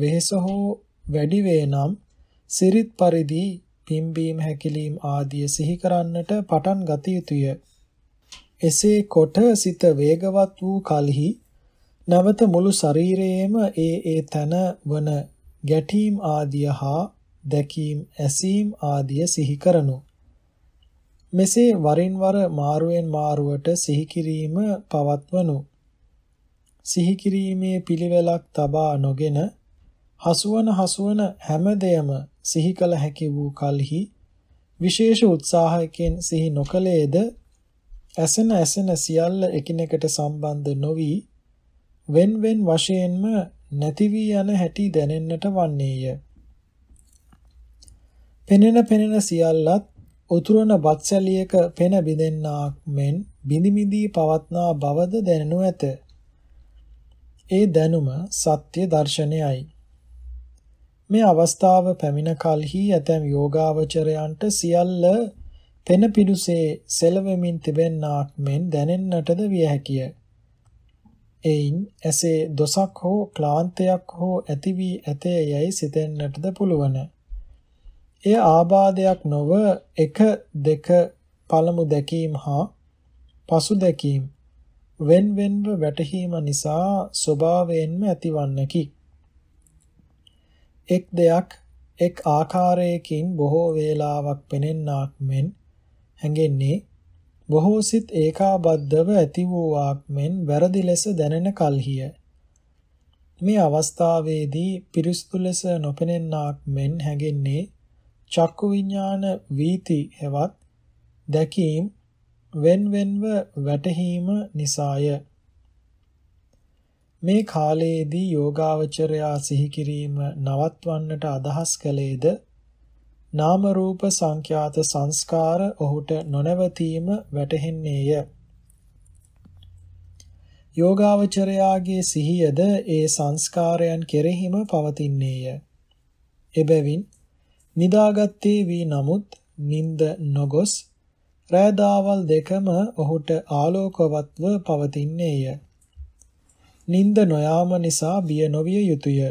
වෙහස හෝ වැඩි වේනම් සිරිත් පරිදි පිම්බීම හැකිලීම ආදිය සිහි කරන්නට පටන් ගත යුතුය. එසේ කොට සිත වේගවත් වූ කලෙහි නැවත මුළු ශරීරයේම ඒ ඒ තන වන ගැටීම් ආදිය හා දැකීම් ඇසීම් ආදිය සිහි කරනු. මෙසේ වරින් වර මාරුවෙන් මාරුවට සිහි කිරීම පවත්වනු. සිහි කිරීමේ පිළිවෙලක් තබා නොගෙන හසුවන හසුවන හැමදේම සිහි කළ හැකි වූ කලෙහි විශේෂ උත්සාහයකින් සිහි නොකලේද ඇසෙන ඇසෙන සියල්ල එකිනෙකට සම්බන්ධ නොවි වෙන්වෙන් වශයෙන්ම නැති වී යන හැටි දැනෙන්නට වන්නේය. පෙනෙන පෙනෙන සියල්ලත් උතුරන බත්සැලියක පෙන බිඳෙන්නාක් මෙන් බිනිමිදී පවත්නා බවද දැනනු ඇත. ඒ දැනුම සත්‍ය දර්ශනයයි. මේ අවස්ථාව පැමිණ කලෙහි ඇතැම් යෝගාවචරයන්ට සියල්ල පෙන පිඩුසේ සෙලවෙමින් තිබෙන්නාක් මෙන් දැනෙන්නටද විය හැකිය. එයින් ඇසේ දොසක් හෝ ක්ලාන්තයක් හෝ ඇති වී ඇතේ යයි සිතෙන්නටද පුළුවන්. එය ආබාධයක් නොව එක දෙක පළමු දැකීම හා පසු දැකීම වෙන්වෙන්ව වැටහීම නිසා ස්වභාවයෙන්ම ඇතිවන්නකි. එක් දෙයක් එක් ආකාරයකින් බොහෝ වේලාවක් පෙනෙන්නාක් මෙන් හැඟෙන්නේ බොහෝ සිත් ඒකාබද්ධව ඇති වූ ආක්මෙන් වැරදි ලෙස දැනෙන කල්හිය. මේ අවස්ථාවේදී පිරිසුදු ලෙස නොපෙනෙන්නාක් මෙන් හැඟෙන්නේ චක්කු විඥාන වීති හෙවත් දැකීම් වෙන්වෙන්ව වැටහීම නිසාය. මේ කාලයේදී යෝගාවචරයා සිහි කිරීම නවත්වන්නට අදහස් කළේද නාම රූප සංඛ්‍යාත සංස්කාර ඔහුට නොනවතීම වැටහෙන්නේය. යෝගාවචරයාගේ සිහියද ඒ සංස්කාරයන් කෙරෙහිම පවතින්නේය. එබැවින් නිදාගත්තේ වී නමුත් නිින්ද නොගොස් රෑදාවල් දෙකම ඔහුට ආලෝකවත්ව පවතින්නේය. නිින්ද නොයාම නිසා බිය නොවිය යුතුය.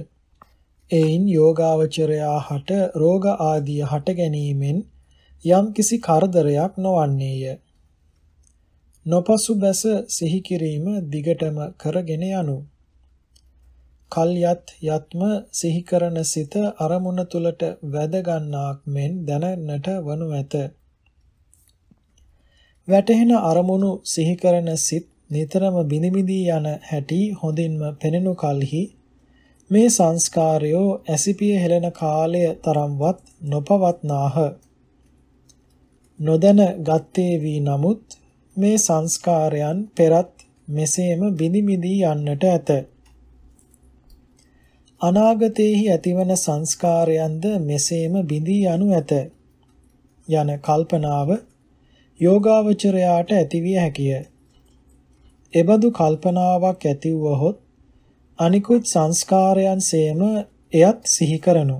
එයින් යෝගාවචරයා හට රෝග ආදිය හට ගැනීමෙන් යම්කිසි කරදරයක් නොවන්නේය. නොපසුබැස සිහි කිරීම දිගටම කරගෙන යනු. කල්යත් යත්ම සිහි කරන සිත අරමුණ තුලට වැද ගන්නාක් මෙන් දැනන්නට වනු ඇත. වැටහෙන අරමුණු සිහි කරන සිත් නිතරම බිනිබිදී යන හැටි හොඳින්ම පෙනෙනු කලෙහි මේ සංස්කාරයෝ ඇසිපිය හෙළන කාලය තරම්වත් නොපවත්නාහ. නොදැන ගත්තේ වී නමුත් මේ සංස්කාරයන් පෙරත් මෙසේම බිනිමිදී යන්නට ඇත. අනාගතයේහි ඇතිවන සංස්කාරයන්ද මෙසේම බිඳී යනු ඇත. යන කල්පනාව යෝගාවචරයාට ඇතිවිය හැකිය. එබඳු කල්පනාවක් ඇතිවුවහොත් අනිකුත් සංස්කාරයන් සේම එයත් සිහි කරනු.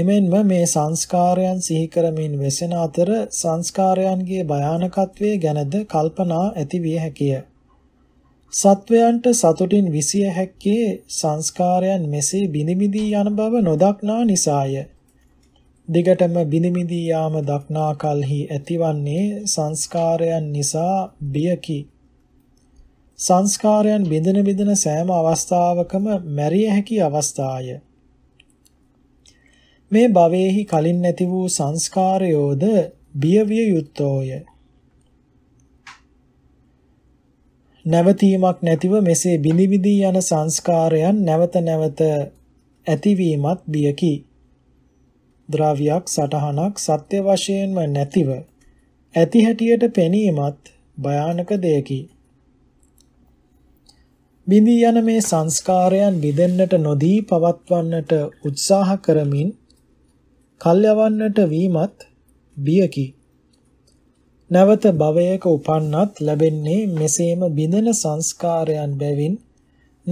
එමෙන්ම මේ සංස්කාරයන් සිහි කරමින් වෙසෙන අතර සංස්කාරයන්ගේ භයානකත්වයේ ගැනද කල්පනා ඇති විය හැකිය. සත්වයන්ට සතුටින් විසිය හැක්කේ සංස්කාරයන් මෙසේ බිනිබිදී යන බව නොදක්නා නිසාය. දිගටම බිනිබිදී යාම දක්නා කලෙහි ඇතිවන්නේ සංස්කාරයන් නිසා බියකි. සංස්කාරයන් බිඳෙන බිඳෙන සෑම අවස්ථාවකම මැරිය හැකි අවස්ථාය. මේ භවයේහි කලින් නැති වූ සංස්කාරයෝද බියවිය යුත්තෝය. නැවතීමක් නැතිව මෙසේ බිනිවිදී යන සංස්කාරයන් නැවත නැවත ඇතිවීමත් බියකි. ද්‍රව්‍යයක් සටහනක් සත්‍ය වශයෙන්ම නැතිව ඇති හැටියට පෙනීමත් භයානක දෙයකි. බිඳී යන මේ සංස්කාරයන් බිදෙන්නට නොදී පවත්වන්නට උත්සාහ කරමින් කල්යවන්නට වීමත් බියකි. නැවත භවයක උපන්නත් ලැබෙන්නේ මෙසේම බිඳෙන සංස්කාරයන් බැවින්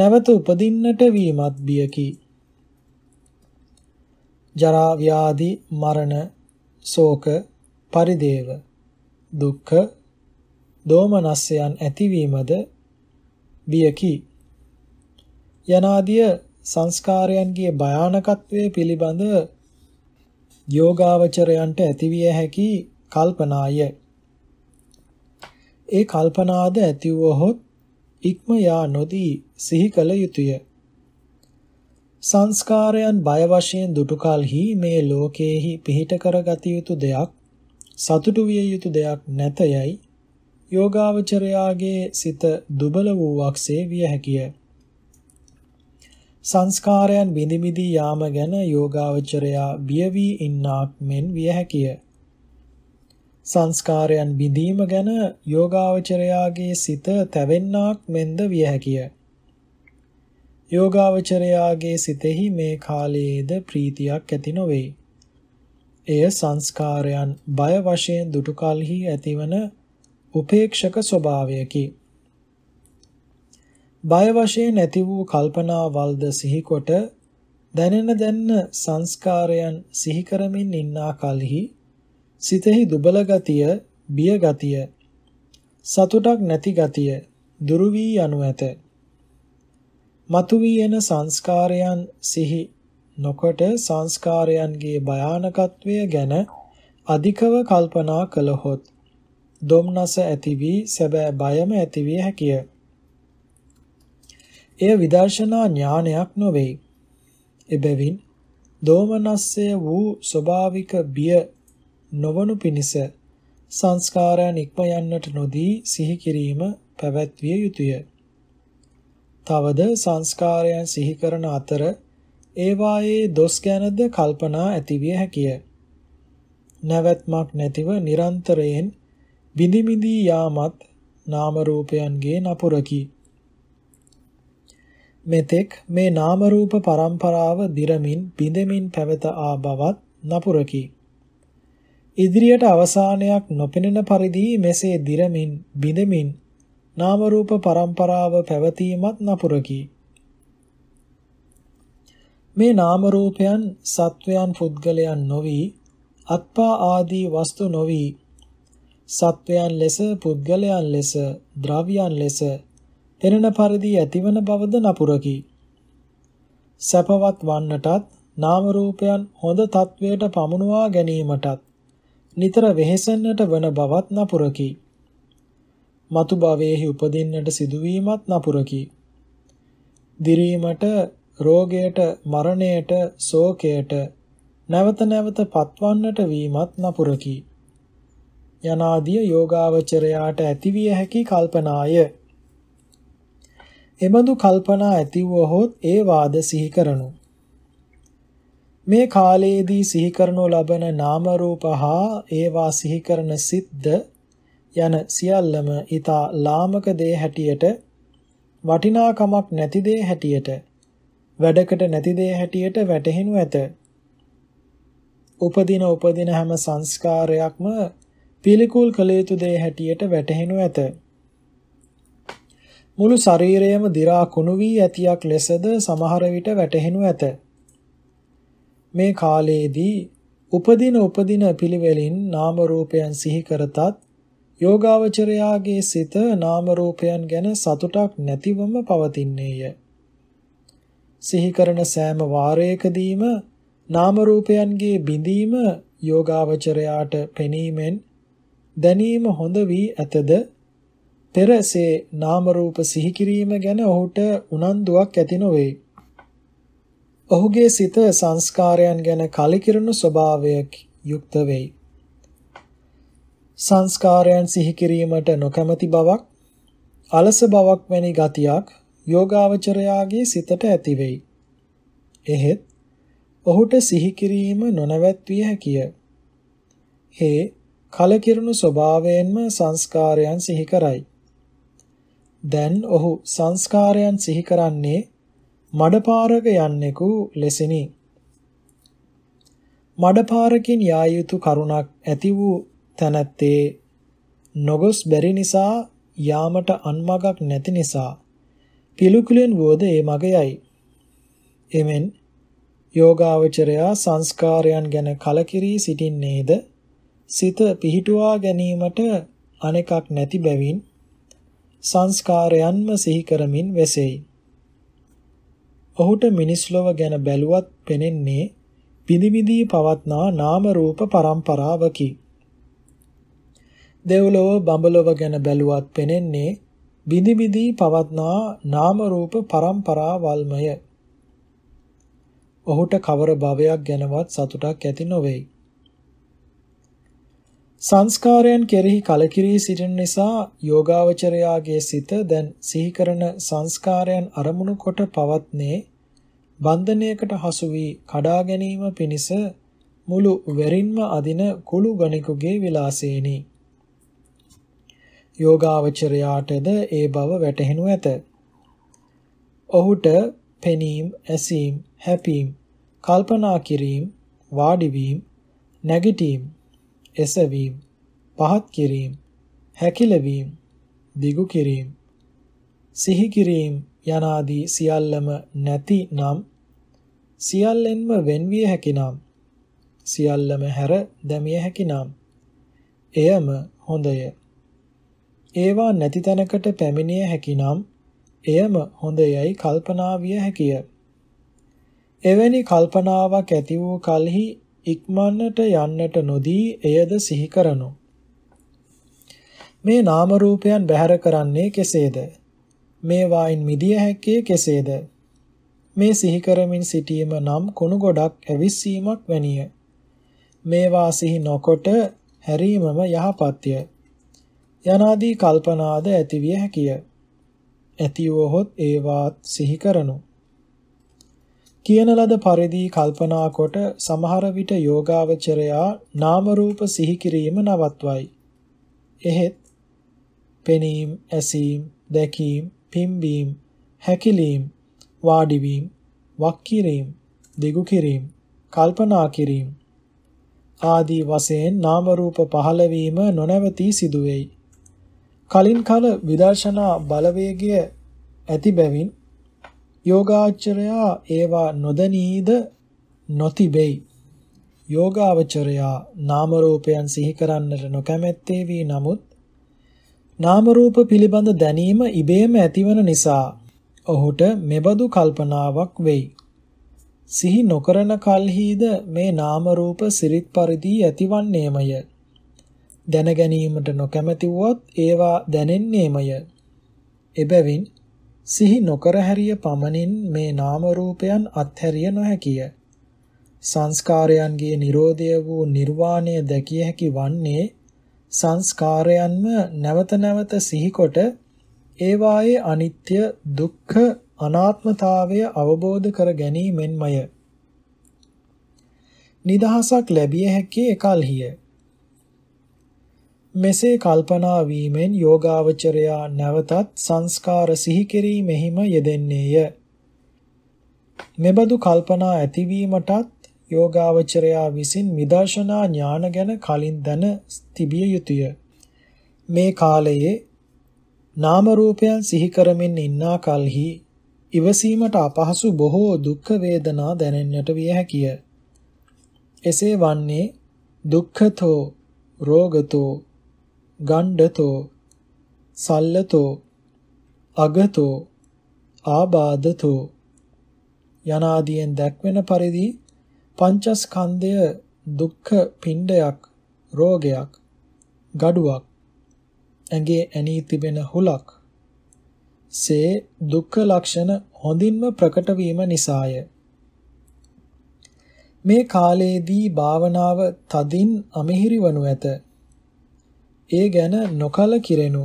නැවත උපදින්නට වීමත් බියකි. ජරා ව්‍යාධි මරණ ශෝක පරිදේව දුක්ඛ දෝමනස්යන් ඇතිවීමද බියකි යනාදිය සංස්කාරයන්ගේ භයානකත්වය පිළිබඳ යෝගාවචරයන්ට ඇතිවිය හැකි කල්පනාය ඒ කල්පනාද ඇති වූහොත් ඉක්ම යා නොදී සිහි කළ යුතුය සංස්කාරයන් බය වශයෙන් දුටු කලෙහි මේ ලෝකයේහි පිහිට කරගත යුතු දෙයක් සතුටු විය යුතු දෙයක් නැතයයි යෝගාවචරයාගේ සිත දුබල වූවක්සේ විය හැකිය. සංස්කාරයන් විඳිමිදී යාම ගැන යෝගාවචරයා බිය වී ඉන්නාක් මෙන් විය හැකිය. සංස්කාරයන් බිඳීම ගැන යෝගාවචරයාගේ සිත තැවෙන්නාක් මෙන්ද විය හැකිය. යෝගාවචරයාගේ සිතෙහි මේ කාලයේද ප්‍රීතියක් ඇති නොවේ. එය සංස්කාරයන් බය වශයෙන් දුටු කලෙහි ඇතිවන උපේක්ෂක ස්වභාවයකි. බය වශයෙන් ඇති වූ කල්පනාවල්ද සිහිකොට දැනෙන දැන්න සංස්කාරයන් සිහි කරමින් ඉන්නා කලෙහි සිතෙහි දුබල ගතිය, බිය ගතිය, සතුටක් නැති ගතිය දුරු වී යනු ඇත. මතු වී එන සංස්කාරයන් සිහි නොකොට සංස්කාරයන්ගේ භයානකත්වය ගැන අධිකව කල්පනා කළහොත් දුම්නස ඇති වී සැබෑ බයම ඇති විය හැකිය. එය විදර්ශනා ඥානයක් නොවේ. එබැවින් දෝමනස්සය වූ ස්වභාවික බිය නොවනු පිණිස සංස්කාරයන් ඉක්ම යන්නට නොදී සිහි කිරීම පැවැත්විය යුතුය. තවද සංස්කාරයන් සිහි කරන අතර ඒවායේ දොස් ගැනද කල්පනා ඇතිවිය හැකිය. නැවැත්මක් නැතිව නිරන්තරයෙන් විඳිමිදී යාමත් නාම රූපයන්ගේ නපුරකි. මෙතෙක් මේ නාම රූප පරම්පරාව දිරමින් බිඳෙමින් පැවත ආ බවත් නපුරකි. ඉදිරියට අවසානයක් නොපෙනෙන පරිදි මෙසේ දිරමින් බිඳෙමින් නාම රූප පරම්පරාව පැවතීමත් නපුරකි. මේ නාම රූපයන් සත්වයන් පුද්ගලයන් නොවි අත්පා ආදී වස්තු නොවි සත්වයන් ලෙස පුද්ගලයන් ලෙස ද්‍රව්‍යයන් ලෙස පෙනෙන පරිදි ඇතිවන බවද නපුරකි. සැපවත් වන්නටත් නාම රූපයන් හොඳ තත්වයට පමුණුවා ගැනීමටත් නිතර වෙහෙසෙන්නට වන බවත් නපුරකි. මතු භවයේහි උපදින්නට සිදුවීමත් නපුරකි. දිරීමට, රෝගයට, මරණයට, ශෝකයට නැවත නැවත පත්වන්නට වීමත් නපුරකි. යනාදිය යෝගාවචරයාට ඇතිවිය හැකි කල්පනාය. එබඳු කල්පනා ඇතිවුවහොත් ඒ වාද සිහි කරනු. මේ කාලයේදී සිහි කරනු ලබන නාම රූප හා ඒවා සිහි කරන සිද්ද යන සියල්ලම ඊතා ලාමක දේ හැටියට වටිනාකමක් නැති දේ හැටියට වැඩකට නැති දේ හැටියට වැටහෙනු ඇත. උපදින උපදින හැම සංස්කාරයක්ම පිළිකුල් කළ යුතු දේ හැටියට වැටහෙනු ඇත. මුළු ශරීරයම දි รา කුණු වී ඇතියක් ලෙසද සමහර විට වැටහෙනු ඇත. මේ කාලයේදී උපදින උපදින පිළිවෙලින් නාම රූපයන් සිහි කරතත් යෝගාවචරයාගේ සිත නාම රූපයන් ගැන සතුටක් නැතිවම පවතින්නේය. සිහි කරන සෑම වාරයකදීම නාම රූපයන්ගේ බිඳීම යෝගාවචරයාට පෙනීමෙන් දැනීම හොඳ වී ඇතද පෙර එසේ නාම රූප සිහි කිරීම ගැන ඔහුට උනන්දුවක් ඇති නොවේ. ඔහුගේ සිත සංස්කාරයන් ගැන කලකිරුණු ස්වභාවයක යුක්ත වෙයි. සංස්කාරයන් සිහි කිරීමට නොකමැති බවක්, අලස බවක් වැනි ගතියක් යෝගාවචරයාගේ සිතට ඇති වෙයි. එහෙත් ඔහුට සිහි කිරීම නොනවත්විය හැකිය. හේ කලකිරුණු ස්වභාවයෙන්ම සංස්කාරයන් සිහි කරයි. දැන් ඔහු සංස්කාරයන් සිහි කරන්නේ මඩපාරක යන්නෙකු ලෙසිනි. මඩපාරකින් යා යුතු කරුණක් ඇති වූ තැනැත්තේ නොගොස් බැරි නිසා යාමට අන්මගක් නැති නිසා පිළිකුලෙන් වෝද ඒ මග යයි. එමෙන් යෝගාවචරයා සංස්කාරයන් ගැන කලකිරී සිටින්නේද සිත පිහිටුවා ගැනීමට අනෙකක් නැති බැවින් සංස්කාරයන්ම සිහි කරමින් වෙසෙයි. ඔහුට මිනිස් ලොව ගැන බැලුවත් පෙනෙන්නේ පිදිවිදී පවත්නා නාම රූප පරම්පරාවකි. දෙව්ලොව බඹලොව ගැන බැලුවත් පෙනෙන්නේ බිනිබිදී පවත්නා නාම රූප පරම්පරාවල්මය. ඔහුට කවර භවයක් ගැනවත් සතුටක් ඇති නොවේයි. සංස්කාරයන් කෙරෙහි කලකිරී සිටින නිසා යෝගාවචරයාගේ සිත දැන් සිහි කරන සංස්කාරයන් අරමුණු කොට පවත්නේ බන්ධනයකට හසු වී කඩා ගැනීම පිණිස මුළු වෙරින්ම අදින කුළු ගණිකුගේ විලාසේනි යෝගාවචරයාටද ඒ බව වැටහෙනු ඇත ඔහුට පෙනීම, ඇසීම, හැපීම, කල්පනා කිරීම, වාඩිවීම, නැගිටීම එසවීම, පහත් කිරීම, හැකිලවීම, දිගු කිරීම, සිහි කිරීම යනාදී සියල්ලම නැති නම් සියල්ලෙන්ම වෙන්විය හැකිනම් සියල්ලම හැර දැමිය හැකිනම් එයම හොඳය. ඒවා නැති තැනකට පැමිණිය හැකිනම් එයම හොඳයයි කල්පනා විය හැකිය. එවැනි කල්පනාවක් ඇති වූ කලෙහි ඉක්මන්නට යන්නට නොදී එයද සිහි කරනු. මේ නාම රූපයන් බැහැර කරන්නේ කෙසේද? මේවායින් මිදිය හැක්කේ කෙසේද? මේ සිහි කරමින් සිටීම නම් කුණු ගොඩක් ඇවිස්සීමක් වැනිය. මේවා සිහි නොකොට හැරීමම යහපත්ය. යනාදී කල්පනාද ඇතිවිය හැකිය. ඇතිවොහොත් ඒවාත් සිහි කරනු. කියන ලද පරිදි කල්පනා කොට සමහර විට යෝගාවචරයා නාම රූප සිහි කිරීම නවත්වයි. එහෙත් පෙනීම, ඇසීම, දැකීම, පිම්බීම, හැකිලීම, වාඩිවීම, වක් කිරීම, දිගු කිරීම, කල්පනා කිරීම ආදී වශයෙන් නාම රූප පහළවීම නොනවතී සිදුවේයි. කලින් කල විදර්ශනා බලවේගය ඇති බැවින් යෝගාචරයා ඒවා නොදනීද නොතිබෙයි යෝගාවචරයා නාම රූපයන් සිහි කරන්නට නොකැමැත්තේ වී නමුත් නාම රූප පිළිබඳ දැනීම ඉබේම ඇතිවන නිසා ඔහුට මෙබඳු කල්පනාවක් වෙයි. සිහි නොකරන කල්හිද මේ නාම රූප සිරිත් පරිදි ඇතිවන්නේමය. දැන ගැනීමට නොකැමැති වුවත් ඒවා දැනෙන්නේමය. එබැවින් සිහි නොකර හැරිය පමණින් මේ නාම රූපයන් අත්හැරිය නොහැකිය. සංස්කාරයන්ගේ Nirodha වූ නිර්වාණය දැකිය හැකි වන්නේ සංස්කාරයන්ම නැවත නැවත සිහිකොට ඒවායේ අනිත්‍ය දුක්ඛ අනාත්මතාවය අවබෝධ කර ගැනීමෙන්මය. නිදහසක් ලැබිය හැකි එකල්හිය. මෙසේ කල්පනා වීමෙන් යෝගාවචරයා නැවතත් සංස්කාර සිහි කිරීමෙහිම යෙදෙන්නේය. මෙබඳු කල්පනා ඇතිවීමටත් යෝගාවචරයා විසින් මිදර්ශනා ඥාන ගැන කලින් දැන තිබිය යුතුය. මේ කාලයේ නාම රූපයන් සිහි කරමින් ඉන්නා කලෙහි ඉවසීමට අපහසු බොහෝ දුක් වේදනා දැනෙන්නට විය හැකිය. එසේ වන්නේ දුක්ඛතෝ රෝගතෝ ගණ්ඩතෝ සල්ලතෝ අගතෝ ආබාධතෝ යනාදීෙන් දැක්වෙන පරිදි පංචස්කන්ධය දුක්ඛ පිණ්ඩයක් රෝගයක් gaduwak ඇඟේ ඇනී තිබෙන හුලක් සේ දුක්ඛ ලක්ෂණ හොඳින්ම ප්‍රකට වීම නිසාය මේ කාලයේදී භාවනාව තදින් අමිහිරි වනු ඇත ඒ ගැන නොකල කිරෙනු.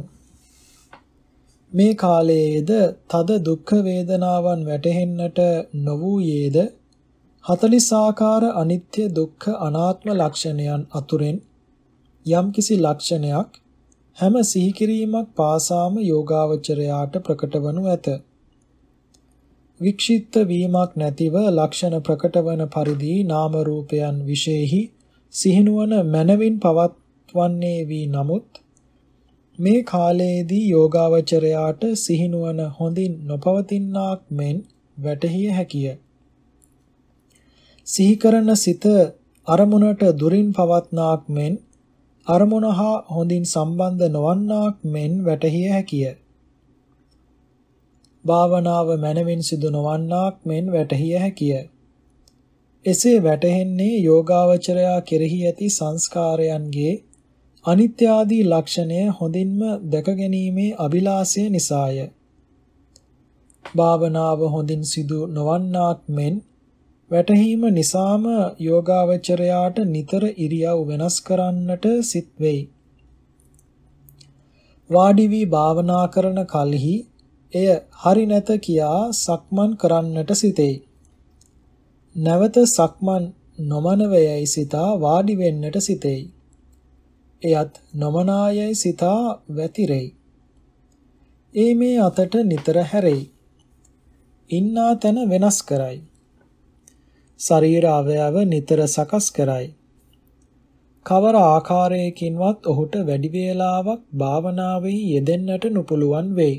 මේ කාලයේද තද දුක් වේදනාවන් වැටහෙන්නට නොවූයේද හතලිස් ආකාර අනිත්‍ය දුක්ඛ අනාත්ම ලක්ෂණයන් අතුරෙන් යම්කිසි ලක්ෂණයක් හැම සිහිකිරීමක් පාසාම යෝගාවචරයාට ප්‍රකට වනු ඇත. වික්ෂිප්ත වීමක් නැතිව ලක්ෂණ ප්‍රකට වන පරිදි නාම රූපයන් විශේෂෙහි සිහිනුවන මනවින් පවත් වන්නේ වී නමුත් මේ කාලයේදී යෝගාවචරයාට සිහිනුවන හොඳින් නොපවතිනාක් මෙන් වැටහිය හැකිය. සිහි කරන සිත අරමුණට දුරින් පවත්නාක් මෙන් අරමුණ හා හොඳින් සම්බන්ධ නොවන්නාක් මෙන් වැටහිය හැකිය. භාවනාව මනමින් සිදු නොවන්නාක් මෙන් වැටහිය හැකිය. එසේ වැටහෙන්නේ යෝගාවචරයා කෙරෙහි ඇති සංස්කාරයන්ගේ අනිත්‍ය ආදී ලක්ෂණය හොඳින්ම දැකගැනීමේ අභිලාෂය නිසාය. භාවනාව හොඳින් සිදු නොවන්නාක් මෙන් වැටහීම නිසාම යෝගාවචරයාට නිතර ඉරියව් වෙනස් කරන්නට සිත් වෙයි. වාඩි වී භාවනා කරන කලෙහි එය හරි නැත කියා සක්මන් කරන්නට සිතෙයි. නැවත සක්මන් නොමනවයයි සිතා වාඩි වෙන්නට සිතෙයි. එයත් නොමනායයි සිතා වැතිරෙයි. ඒ මේ අතට නිතර හැරෙයි. ඉන්නා තැන වෙනස් කරයි. ශරීර අවයව නිතර සකස් කරයි. කවර ආකාරයකින්වත් ඔහුට වැඩි වේලාවක් භාවනාවෙහි යෙදෙන්නට නොපුළුවන් වෙයි.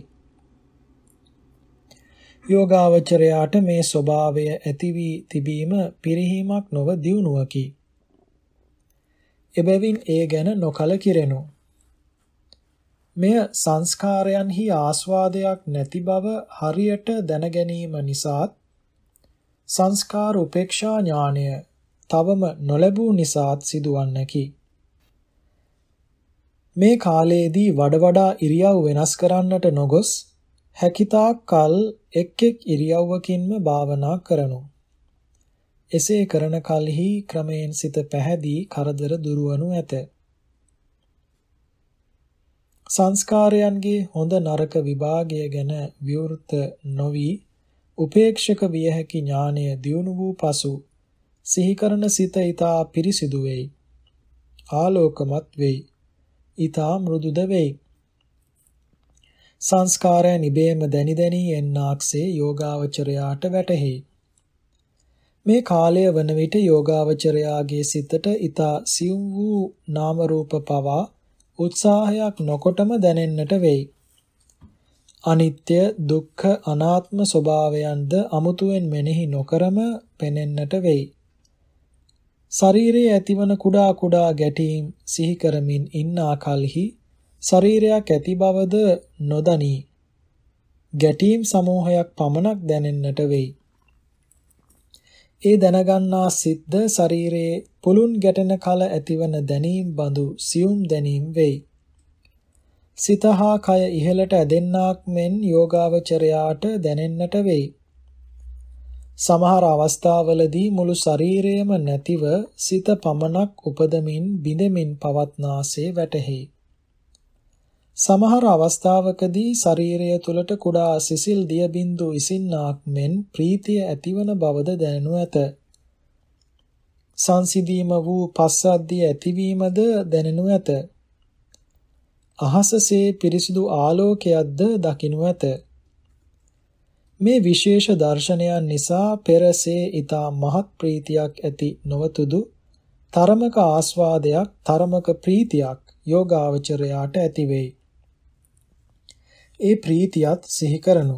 යෝගාවචරයාට මේ ස්වභාවය ඇති වී තිබීම පිරිහීමක් නොව දියුණුවකි. එබැවින් ඒ ගැන නොකල කිරෙනු. මෙය සංස්කාරයන්හි ආස්වාදයක් නැති බව හරියට දැනගැනීම නිසාත් සංස්කාර උපේක්ෂා ඥානය තවම නොලැබූ නිසාත් සිදුවන්නකි. මේ කාලයේදී වඩ වඩා ඉරියව් වෙනස් කරන්නට නොගොස් හැකිතාක් කල් එක් එක් ඉරියව්වකින්ම භාවනා කරනු. එසේ කරන කලෙහි ක්‍රමයෙන් සිත පැහැදී කරදර දුරවනු ඇත. සංස්කාරයන්ගේ හොඳ නරක විභාගය ගැන විවෘත නොවි උපේක්ෂක විය හැකි ඥානය දියුණු වූ පසු සිහි කරන සිත ඊතා පිරිසිදු වෙයි. ආලෝකමත් වෙයි. ඊතා මෘදුද වෙයි. සංස්කාරය නිබේම දැනි දැනි එන්නාක්සේ යෝගාවචරයාට වැටහෙයි. මේ කාලය වන විට යෝගාවචරයාගේ සිතට ඊතා සියුම් වූ නාම රූප පවා උත්සාහයක් නොකොටම දැනෙන්නට වෙයි. අනිත්‍ය, දුක්ඛ, අනාත්ම ස්වභාවයන්ද අමුතුවෙන් මෙනෙහි නොකරම පෙනෙන්නට වෙයි. ශරීරයේ ඇතිවන කුඩා කුඩා ගැටීම් සිහි කරමින් ඉන්න කලෙහි ශරීරයක් ඇති බවද නොදනී. ගැටීම් සමූහයක් පමණක් දැනෙන්නට වෙයි. ඒ දැනගන්නා සිද්ද ශරීරයේ පුළුන් ගැටෙන කල ඇතිවන දැනීම් බඳු සියුම් දැනීම් වෙයි. සිත හා කය ඉහළට ඇදෙන්නාක් මෙන් යෝගාවචරයාට දැනෙන්නට වෙයි. සමහර අවස්ථාවලදී මුළු ශරීරයම නැතිව සිත පමණක් උපදමින් බිඳෙමින් පවත්නාසේ වැටහෙයි. සමහර අවස්ථාවකදී ශරීරය තුලට කුඩා සිසිල් දිය බින්දු ඉසින්නාක් මෙන් ප්‍රීතිය ඇතිවන බවද දැනනු ඇත. සංසිඳීම වූ පස්සද්ධිය ඇතිවීමද දැනනු ඇත. අහසසේ පිරිසිදු ආලෝකයක්ද දකිනු ඇත. මේ විශේෂ දර්ශනයන් නිසා පෙරසේ ඊතා මහත් ප්‍රීතියක් ඇති නොවතුදු තරමක ආස්වාදයක් තරමක ප්‍රීතියක් යෝගාවචරයාට ඇති වෙයි. ඒ ප්‍රීතියත් සිහි කරනු.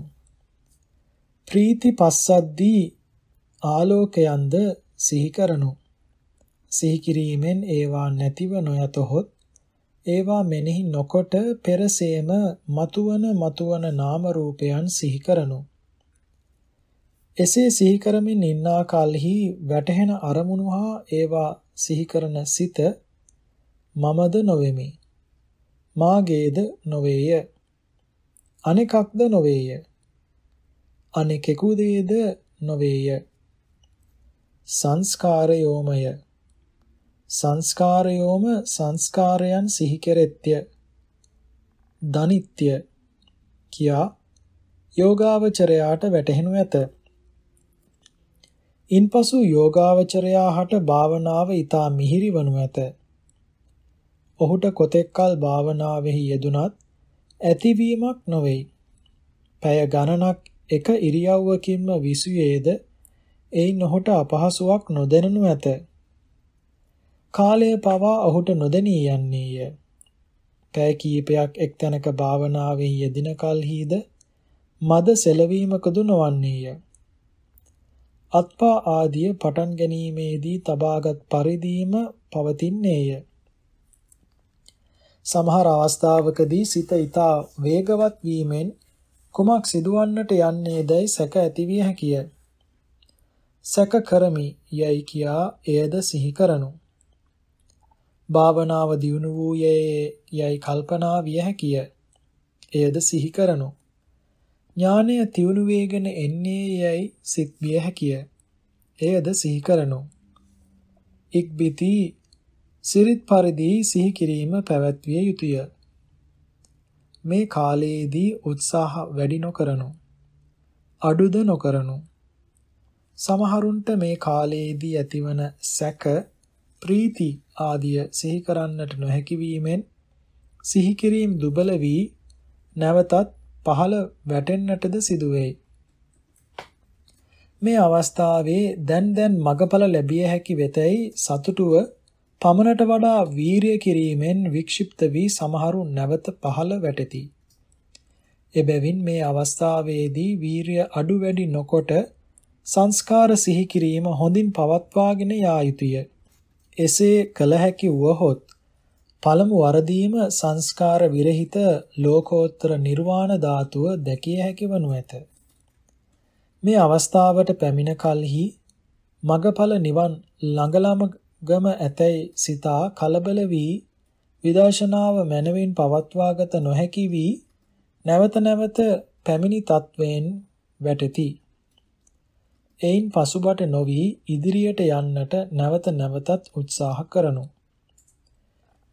ප්‍රීති පස්සද්දී ආලෝකයන්ද සිහි කරනු. සිහි කිරීමෙන් ඒවා නැතිව නොයතොත් ඒවා මෙනෙහි නොකොට පෙරසේම මතුවන මතුවන නාම රූපයන් සිහි කරනු. එසේ සිහි කරමින් ඉන්නා කලෙහි වැටහෙන අරමුණු හා ඒවා සිහි කරන සිත මමද නොවෙමි. මාගේද නොවේය. අනෙකක්ද නොවේය. අනෙකෙකුදේද නොවේය. සංස්කාරයෝමය. සංස්කාරයෝම සංස්කාරයන් සිහි කෙරෙත්‍ය. දනිත්‍ය කියා යෝගාවචරයාට වැටහෙනු ඇත. ඉන්පසු යෝගාවචරයා හට භාවනාව ඊතා මිහිරිවනු ඇත. ඔහුට කොතෙක්කල් භාවනාවෙහි යෙදුනත් ඇතිවීමක් නොවේ. පැය ගණනක් එක ඉරියව්වකින්ම විසුයේද එයින් ඔහුට අපහසුවක් නොදැනනු ඇත. කාලය පවා ඔහුට නොදැනී යන්නේය. පැය කීපයක් එක් තැනක භාවනාවේ යෙදින කල්හිද මද සෙලවීමකදු නොවන්නේය. අත්පා ආදිය පටන් ගැනීමේදී තබාගත් පරිදීම පවතින්නේය. සමහර අවස්ථාවකදී සිත ඊතා වේගවත් වීමෙන් කුමක් සිදුවන්නට යන්නේදයි සැක ඇතිවිය හැකිය. සැක කරමි යයි කියා එයද සිහි කරනු. භාවනාව දියුණු වූයේ යයි කල්පනා විය හැකිය. එයද සිහි කරනු. ඥානය තියුණු වේගෙන එන්නේ යයි සිත් විය හැකිය. එයද සිහි කරනු. ඉක්බිති සිරිත් පරිදි සිහි කිරීම පැවැත්විය යුතුය. මේ කාලයේදී උත්සාහ වැඩි නොකරනු අඩුද නොකරනු සමහරුන්ට මේ කාලයේදී ඇතිවන සැක ප්‍රීති ආදිය සිහි කරන්නට නොහැකි වීමෙන් සිහි කිරීම දුබල වී නැවතත් පහළ වැටෙන්නටද සිදු වෙයි මේ අවස්ථාවේ දැන් දැන් මගඵල ලැබිය හැකි වෙතයි සතුටුව පමණට වඩා වීරිය කිරීමෙන් වික්ෂිප්ත වී සමහරු නැවත පහළ වැටෙති. එබැවින් මේ අවස්ථාවේදී වීරිය අඩු වැඩි නොකොට සංස්කාර සිහි කිරීම හොඳින් පවත්වාගෙන යා යුතුය. එසේ කළ හැකි වුවහොත් පළමු වරදීම සංස්කාර විරහිත ලෝකෝත්තර නිර්වාණ ධාතුව දැකිය හැකිවනු ඇත. මේ අවස්ථාවට පැමිණ කලෙහි මගඵල නිවන් ළඟලම ගම ඇතැයි සිතා කලබල වී විදර්ශනාව මනවින් පවත්වාගත නොහැකි වී නැවත නැවත පැමිණි තත්වයෙන් වැටෙති. එයින් පසුබට නොවි ඉදිරියට යන්නට නැවත නැවතත් උත්සාහ කරනු.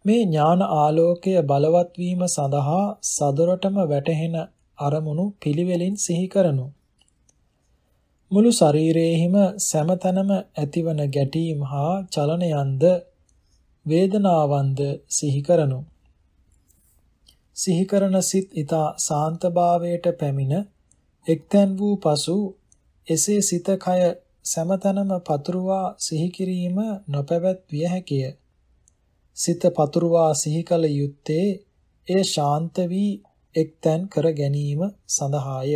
මේ ඥාන ආලෝකය බලවත් වීම සඳහා සදොරටම වැටහෙන අරමුණු පිළිවෙලින් සිහි කරනු. මුළු ශරීරයේහිම සෑමතැනම ඇතිවන ගැටීම් හා චලනයන්ද වේදනාවන්ද සිහි කරනු. සිහි කරන සිත් ඊතා සාන්තභාවයට පැමිණ එක්තැන් වූ පසු එසේ සිත කය සෑමතැනම පතුරුවා සිහි කිරීම නොපැවැත්විය හැකිය. සිත පතුරුවා සිහි කල යුත්තේ එය ශාන්ත වී එක්තැන් කර ගැනීම සඳහාය.